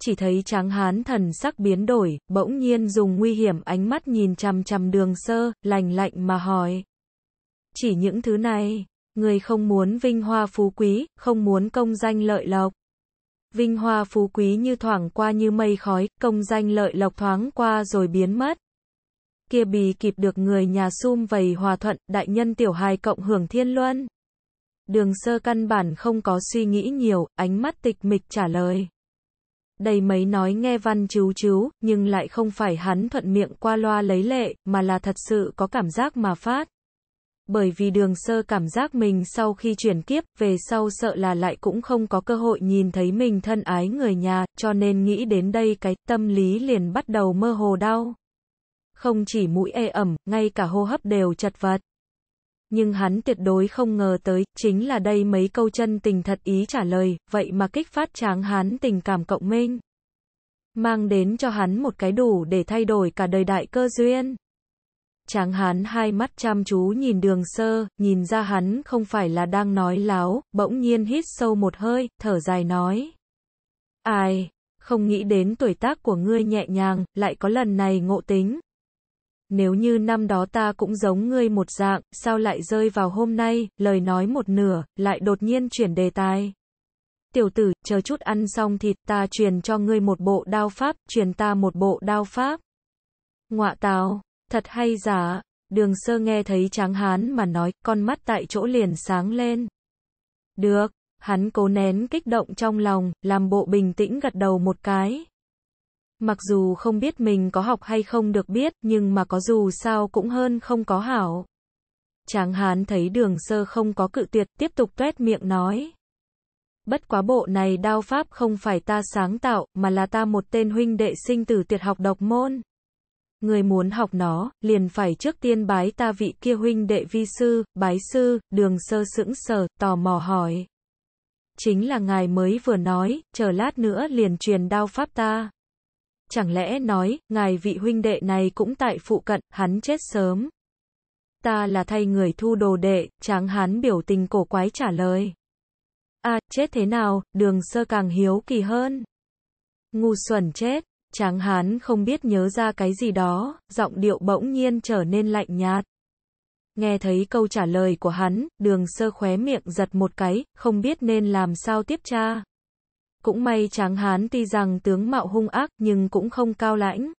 chỉ thấy tráng hán thần sắc biến đổi, bỗng nhiên dùng nguy hiểm ánh mắt nhìn chằm chằm đường sơ, lành lạnh mà hỏi, chỉ những thứ này, người không muốn vinh hoa phú quý, không muốn công danh lợi lộc. Vinh hoa phú quý như thoảng qua như mây khói, công danh lợi lộc thoáng qua rồi biến mất. Kia bì kịp được người nhà sum vầy hòa thuận, đại nhân tiểu hài cộng hưởng thiên luân. Đường sơ căn bản không có suy nghĩ nhiều, ánh mắt tịch mịch trả lời. Đầy mấy nói nghe văn chú chú, nhưng lại không phải hắn thuận miệng qua loa lấy lệ, mà là thật sự có cảm giác mà phát bởi vì đường sơ cảm giác mình sau khi chuyển kiếp về sau sợ là lại cũng không có cơ hội nhìn thấy mình thân ái người nhà, cho nên nghĩ đến đây cái tâm lý liền bắt đầu mơ hồ đau. Không chỉ mũi e ẩm, ngay cả hô hấp đều chật vật. Nhưng hắn tuyệt đối không ngờ tới, chính là đây mấy câu chân tình thật ý trả lời, vậy mà kích phát tráng hắn tình cảm cộng minh. Mang đến cho hắn một cái đủ để thay đổi cả đời đại cơ duyên. Tráng hán hai mắt chăm chú nhìn đường sơ, nhìn ra hắn không phải là đang nói láo, bỗng nhiên hít sâu một hơi, thở dài nói. Ai, không nghĩ đến tuổi tác của ngươi nhẹ nhàng, lại có lần này ngộ tính. Nếu như năm đó ta cũng giống ngươi một dạng, sao lại rơi vào hôm nay, lời nói một nửa, lại đột nhiên chuyển đề tài. Tiểu tử, chờ chút ăn xong thịt ta truyền cho ngươi một bộ đao pháp, truyền ta một bộ đao pháp. Ngoạ tào. Thật hay giả, đường sơ nghe thấy tráng hán mà nói, con mắt tại chỗ liền sáng lên. Được, hắn cố nén kích động trong lòng, làm bộ bình tĩnh gật đầu một cái. Mặc dù không biết mình có học hay không được biết, nhưng mà có dù sao cũng hơn không có hảo. Tráng hán thấy đường sơ không có cự tuyệt, tiếp tục tuét miệng nói. Bất quá bộ này đao pháp không phải ta sáng tạo, mà là ta một tên huynh đệ sinh tử tuyệt học độc môn. Người muốn học nó, liền phải trước tiên bái ta vị kia huynh đệ vi sư, bái sư, đường sơ sững sờ, tò mò hỏi. Chính là ngài mới vừa nói, chờ lát nữa liền truyền đao pháp ta. Chẳng lẽ nói, ngài vị huynh đệ này cũng tại phụ cận, hắn chết sớm. Ta là thay người thu đồ đệ, tráng hán biểu tình cổ quái trả lời. a chết thế nào, đường sơ càng hiếu kỳ hơn. Ngu xuẩn chết, Tráng hán không biết nhớ ra cái gì đó, giọng điệu bỗng nhiên trở nên lạnh nhạt. Nghe thấy câu trả lời của hắn, đường sơ khóe miệng giật một cái, không biết nên làm sao tiếp tra. Cũng may tráng hán tuy rằng tướng mạo hung ác nhưng cũng không cao lãnh.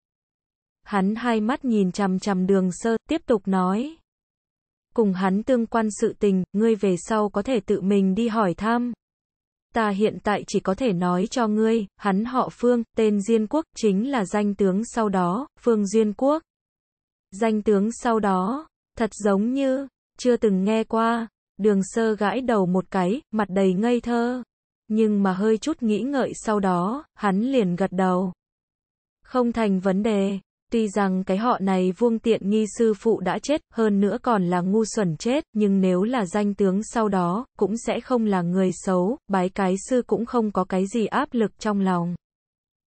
Hắn hai mắt nhìn chằm chằm đường sơ, tiếp tục nói. Cùng hắn tương quan sự tình, ngươi về sau có thể tự mình đi hỏi thăm ta hiện tại chỉ có thể nói cho ngươi, hắn họ Phương, tên Diên Quốc, chính là danh tướng sau đó, Phương Diên Quốc. Danh tướng sau đó, thật giống như, chưa từng nghe qua, đường sơ gãi đầu một cái, mặt đầy ngây thơ. Nhưng mà hơi chút nghĩ ngợi sau đó, hắn liền gật đầu. Không thành vấn đề, Tuy rằng cái họ này vuông tiện nghi sư phụ đã chết, hơn nữa còn là ngu xuẩn chết, nhưng nếu là danh tướng sau đó, cũng sẽ không là người xấu, bái cái sư cũng không có cái gì áp lực trong lòng.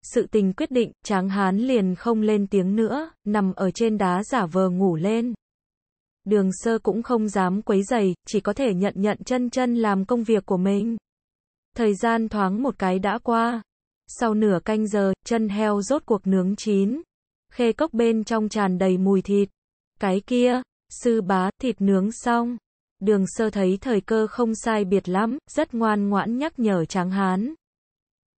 Sự tình quyết định, tráng hán liền không lên tiếng nữa, nằm ở trên đá giả vờ ngủ lên. Đường sơ cũng không dám quấy giày, chỉ có thể nhận nhận chân chân làm công việc của mình. Thời gian thoáng một cái đã qua. Sau nửa canh giờ, chân heo rốt cuộc nướng chín, khê cốc bên trong tràn đầy mùi thịt. Cái kia, sư bá, thịt nướng xong. Đường sơ thấy thời cơ không sai biệt lắm, rất ngoan ngoãn nhắc nhở tráng hán.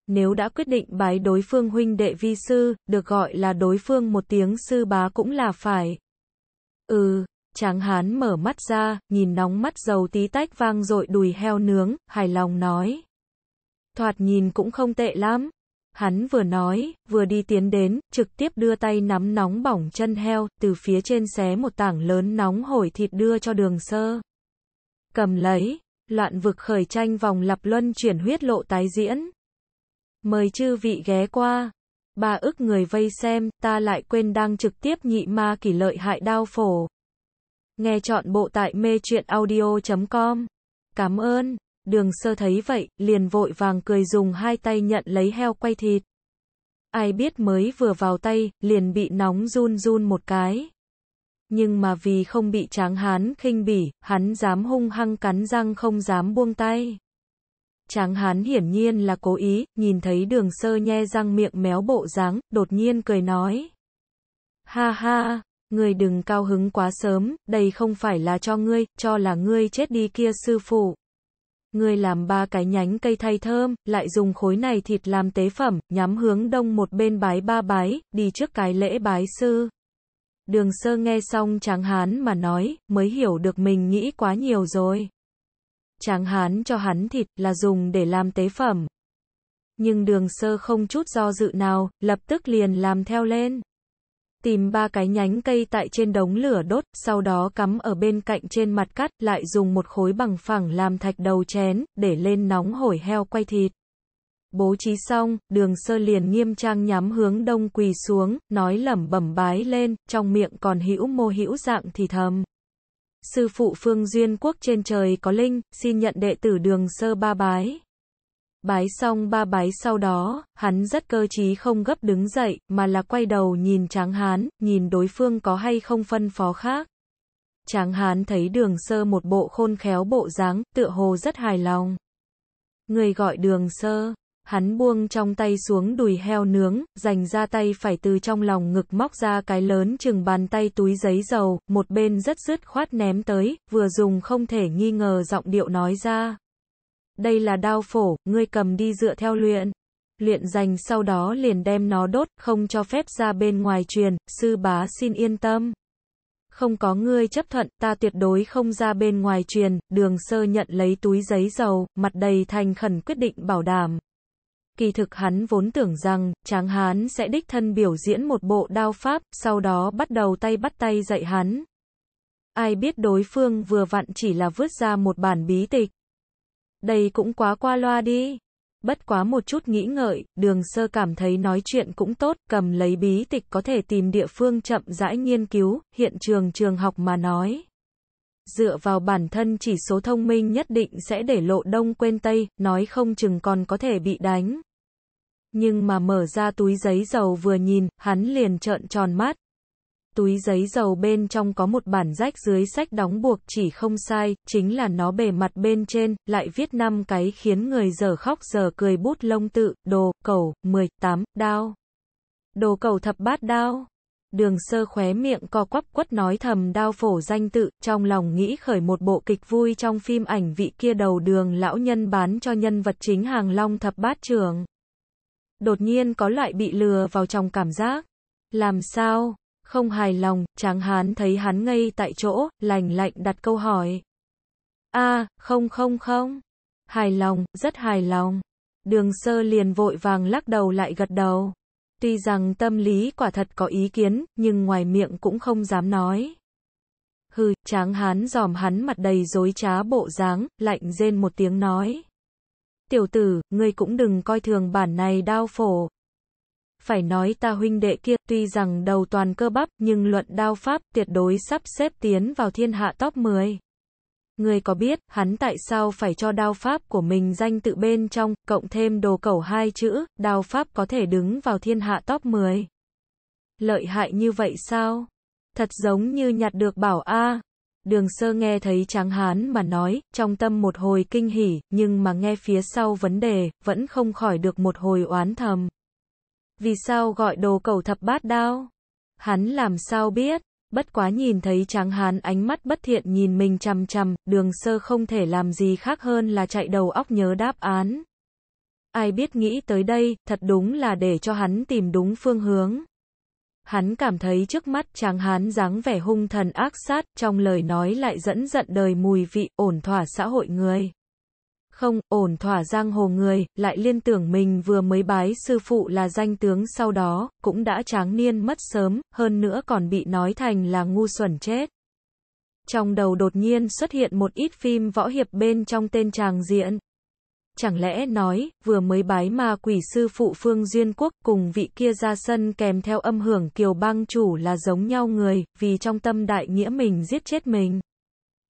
Nếu đã quyết định bái đối phương huynh đệ vi sư, được gọi là đối phương một tiếng sư bá cũng là phải. Ừ, tráng hán mở mắt ra, nhìn nóng mắt dầu tí tách vang dội đùi heo nướng, hài lòng nói. Thoạt nhìn cũng không tệ lắm, Hắn vừa nói, vừa đi tiến đến, trực tiếp đưa tay nắm nóng bỏng chân heo, từ phía trên xé một tảng lớn nóng hổi thịt đưa cho đường sơ. Cầm lấy, loạn vực khởi tranh vòng lặp luân chuyển huyết lộ tái diễn. Mời chư vị ghé qua. Ba ức người vây xem, ta lại quên đang trực tiếp nhị ma kỷ lợi hại đao phổ. Nghe chọn bộ tại mê chuyện audio.com. Cảm ơn đường sơ thấy vậy, liền vội vàng cười dùng hai tay nhận lấy heo quay thịt. Ai biết mới vừa vào tay, liền bị nóng run run một cái. Nhưng mà vì không bị tráng hán khinh bỉ, hắn dám hung hăng cắn răng không dám buông tay. Tráng hán hiển nhiên là cố ý, nhìn thấy đường sơ nhe răng miệng méo bộ dáng, đột nhiên cười nói. Ha ha, người đừng cao hứng quá sớm, đây không phải là cho ngươi, cho là ngươi chết đi kia sư phụ ngươi làm ba cái nhánh cây thay thơm, lại dùng khối này thịt làm tế phẩm, nhắm hướng đông một bên bái ba bái, đi trước cái lễ bái sư. Đường sơ nghe xong tráng hán mà nói, mới hiểu được mình nghĩ quá nhiều rồi. Tráng hán cho hắn thịt là dùng để làm tế phẩm. Nhưng đường sơ không chút do dự nào, lập tức liền làm theo lên tìm ba cái nhánh cây tại trên đống lửa đốt, sau đó cắm ở bên cạnh trên mặt cắt, lại dùng một khối bằng phẳng làm thạch đầu chén, để lên nóng hổi heo quay thịt. Bố trí xong, đường sơ liền nghiêm trang nhắm hướng đông quỳ xuống, nói lẩm bẩm bái lên, trong miệng còn hữu mô hữu dạng thì thầm. Sư phụ phương duyên quốc trên trời có linh, xin nhận đệ tử đường sơ ba bái. Bái xong ba bái sau đó, hắn rất cơ trí không gấp đứng dậy, mà là quay đầu nhìn tráng hán, nhìn đối phương có hay không phân phó khác. Tráng hán thấy đường sơ một bộ khôn khéo bộ dáng, tựa hồ rất hài lòng. Người gọi đường sơ, hắn buông trong tay xuống đùi heo nướng, dành ra tay phải từ trong lòng ngực móc ra cái lớn chừng bàn tay túi giấy dầu, một bên rất dứt khoát ném tới, vừa dùng không thể nghi ngờ giọng điệu nói ra, đây là đao phổ, ngươi cầm đi dựa theo luyện. Luyện dành sau đó liền đem nó đốt, không cho phép ra bên ngoài truyền, sư bá xin yên tâm. Không có ngươi chấp thuận, ta tuyệt đối không ra bên ngoài truyền, đường sơ nhận lấy túi giấy dầu, mặt đầy thành khẩn quyết định bảo đảm. Kỳ thực hắn vốn tưởng rằng, tráng hán sẽ đích thân biểu diễn một bộ đao pháp, sau đó bắt đầu tay bắt tay dạy hắn. Ai biết đối phương vừa vặn chỉ là vứt ra một bản bí tịch. Đây cũng quá qua loa đi. Bất quá một chút nghĩ ngợi, đường sơ cảm thấy nói chuyện cũng tốt, cầm lấy bí tịch có thể tìm địa phương chậm rãi nghiên cứu, hiện trường trường học mà nói. Dựa vào bản thân chỉ số thông minh nhất định sẽ để lộ đông quên tây, nói không chừng còn có thể bị đánh. Nhưng mà mở ra túi giấy dầu vừa nhìn, hắn liền trợn tròn mắt, túi giấy dầu bên trong có một bản rách dưới sách đóng buộc chỉ không sai, chính là nó bề mặt bên trên, lại viết năm cái khiến người giờ khóc giờ cười bút lông tự, đồ, cầu, 18, đao. Đồ cầu thập bát đao. Đường sơ khóe miệng co quắp quất nói thầm đao phổ danh tự, trong lòng nghĩ khởi một bộ kịch vui trong phim ảnh vị kia đầu đường lão nhân bán cho nhân vật chính hàng long thập bát trưởng. Đột nhiên có loại bị lừa vào trong cảm giác. Làm sao, không hài lòng, tráng hán thấy hắn ngây tại chỗ, lành lạnh đặt câu hỏi. a không không không. Hài lòng, rất hài lòng. Đường sơ liền vội vàng lắc đầu lại gật đầu. Tuy rằng tâm lý quả thật có ý kiến, nhưng ngoài miệng cũng không dám nói. Hừ, tráng hán giòm hắn mặt đầy dối trá bộ dáng, lạnh rên một tiếng nói. Tiểu tử, ngươi cũng đừng coi thường bản này đau phổ, phải nói ta huynh đệ kia, tuy rằng đầu toàn cơ bắp, nhưng luận đao pháp tuyệt đối sắp xếp tiến vào thiên hạ top 10. Người có biết, hắn tại sao phải cho đao pháp của mình danh tự bên trong, cộng thêm đồ cẩu hai chữ, đao pháp có thể đứng vào thiên hạ top 10. Lợi hại như vậy sao? Thật giống như nhặt được bảo A. Đường sơ nghe thấy tráng hán mà nói, trong tâm một hồi kinh hỉ, nhưng mà nghe phía sau vấn đề, vẫn không khỏi được một hồi oán thầm. Vì sao gọi đồ cầu thập bát đao? Hắn làm sao biết? Bất quá nhìn thấy tráng hán ánh mắt bất thiện nhìn mình chằm chằm, đường sơ không thể làm gì khác hơn là chạy đầu óc nhớ đáp án. Ai biết nghĩ tới đây, thật đúng là để cho hắn tìm đúng phương hướng. Hắn cảm thấy trước mắt tráng hán dáng vẻ hung thần ác sát, trong lời nói lại dẫn giận đời mùi vị, ổn thỏa xã hội người không ổn thỏa giang hồ người, lại liên tưởng mình vừa mới bái sư phụ là danh tướng sau đó, cũng đã tráng niên mất sớm, hơn nữa còn bị nói thành là ngu xuẩn chết. Trong đầu đột nhiên xuất hiện một ít phim võ hiệp bên trong tên chàng diện. Chẳng lẽ nói, vừa mới bái mà quỷ sư phụ phương duyên quốc cùng vị kia ra sân kèm theo âm hưởng kiều bang chủ là giống nhau người, vì trong tâm đại nghĩa mình giết chết mình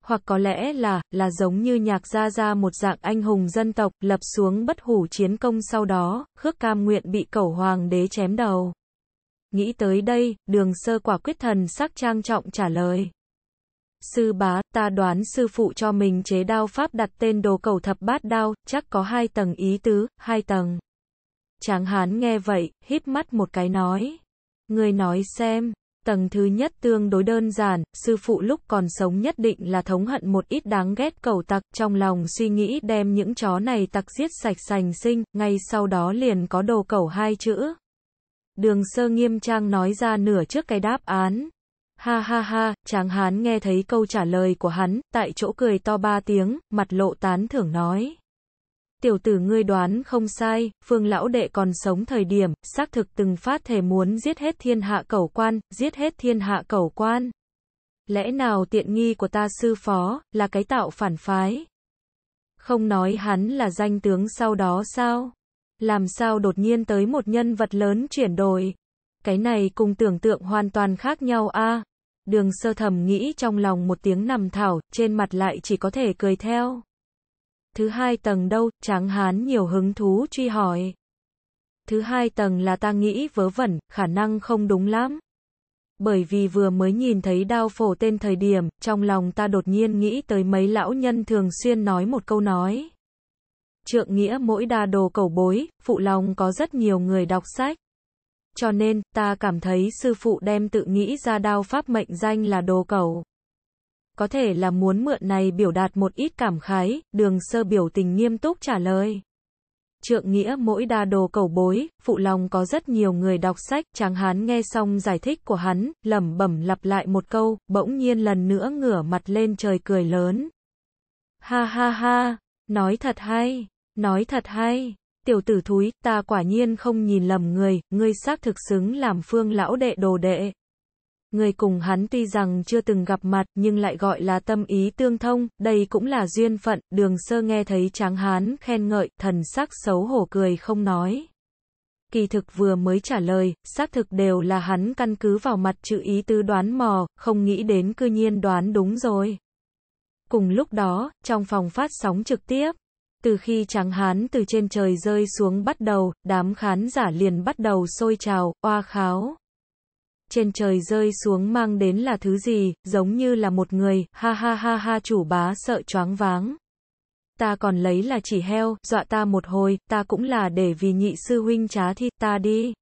hoặc có lẽ là, là giống như nhạc gia gia một dạng anh hùng dân tộc, lập xuống bất hủ chiến công sau đó, khước cam nguyện bị cẩu hoàng đế chém đầu. Nghĩ tới đây, đường sơ quả quyết thần sắc trang trọng trả lời. Sư bá, ta đoán sư phụ cho mình chế đao pháp đặt tên đồ cầu thập bát đao, chắc có hai tầng ý tứ, hai tầng. Tráng hán nghe vậy, híp mắt một cái nói. Người nói xem, Tầng thứ nhất tương đối đơn giản, sư phụ lúc còn sống nhất định là thống hận một ít đáng ghét cầu tặc, trong lòng suy nghĩ đem những chó này tặc giết sạch sành sinh, ngay sau đó liền có đồ cầu hai chữ. Đường sơ nghiêm trang nói ra nửa trước cái đáp án. Ha ha ha, tráng hán nghe thấy câu trả lời của hắn, tại chỗ cười to ba tiếng, mặt lộ tán thưởng nói tiểu tử ngươi đoán không sai, phương lão đệ còn sống thời điểm, xác thực từng phát thể muốn giết hết thiên hạ cẩu quan, giết hết thiên hạ cẩu quan. Lẽ nào tiện nghi của ta sư phó, là cái tạo phản phái? Không nói hắn là danh tướng sau đó sao? Làm sao đột nhiên tới một nhân vật lớn chuyển đổi? Cái này cùng tưởng tượng hoàn toàn khác nhau a. Đường sơ thầm nghĩ trong lòng một tiếng nằm thảo, trên mặt lại chỉ có thể cười theo thứ hai tầng đâu, tráng hán nhiều hứng thú truy hỏi. Thứ hai tầng là ta nghĩ vớ vẩn, khả năng không đúng lắm. Bởi vì vừa mới nhìn thấy đao phổ tên thời điểm, trong lòng ta đột nhiên nghĩ tới mấy lão nhân thường xuyên nói một câu nói. Trượng nghĩa mỗi đa đồ cầu bối, phụ lòng có rất nhiều người đọc sách. Cho nên, ta cảm thấy sư phụ đem tự nghĩ ra đao pháp mệnh danh là đồ cầu có thể là muốn mượn này biểu đạt một ít cảm khái, đường sơ biểu tình nghiêm túc trả lời. Trượng nghĩa mỗi đa đồ cầu bối, phụ lòng có rất nhiều người đọc sách, tráng hán nghe xong giải thích của hắn, lẩm bẩm lặp lại một câu, bỗng nhiên lần nữa ngửa mặt lên trời cười lớn. Ha ha ha, nói thật hay, nói thật hay, tiểu tử thúi, ta quả nhiên không nhìn lầm người, ngươi xác thực xứng làm phương lão đệ đồ đệ. Người cùng hắn tuy rằng chưa từng gặp mặt nhưng lại gọi là tâm ý tương thông, đây cũng là duyên phận, đường sơ nghe thấy tráng hán khen ngợi, thần sắc xấu hổ cười không nói. Kỳ thực vừa mới trả lời, xác thực đều là hắn căn cứ vào mặt chữ ý tứ đoán mò, không nghĩ đến cư nhiên đoán đúng rồi. Cùng lúc đó, trong phòng phát sóng trực tiếp, từ khi tráng hán từ trên trời rơi xuống bắt đầu, đám khán giả liền bắt đầu sôi trào, oa kháo trên trời rơi xuống mang đến là thứ gì, giống như là một người, ha ha ha ha chủ bá sợ choáng váng. Ta còn lấy là chỉ heo, dọa ta một hồi, ta cũng là để vì nhị sư huynh trá thi, ta đi.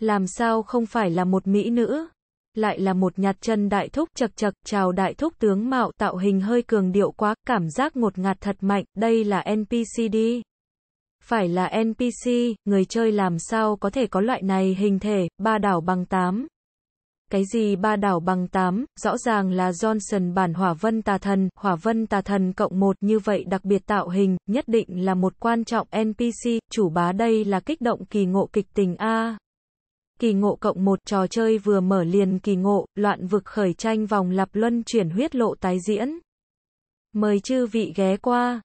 Làm sao không phải là một mỹ nữ? Lại là một nhặt chân đại thúc chật chật, chào đại thúc tướng mạo tạo hình hơi cường điệu quá, cảm giác ngột ngạt thật mạnh, đây là NPC đi phải là NPC, người chơi làm sao có thể có loại này hình thể, ba đảo bằng tám cái gì ba đảo bằng tám rõ ràng là Johnson bản hỏa vân tà thần, hỏa vân tà thần cộng một như vậy đặc biệt tạo hình, nhất định là một quan trọng NPC, chủ bá đây là kích động kỳ ngộ kịch tình A. Kỳ ngộ cộng một trò chơi vừa mở liền kỳ ngộ, loạn vực khởi tranh vòng lặp luân chuyển huyết lộ tái diễn. Mời chư vị ghé qua.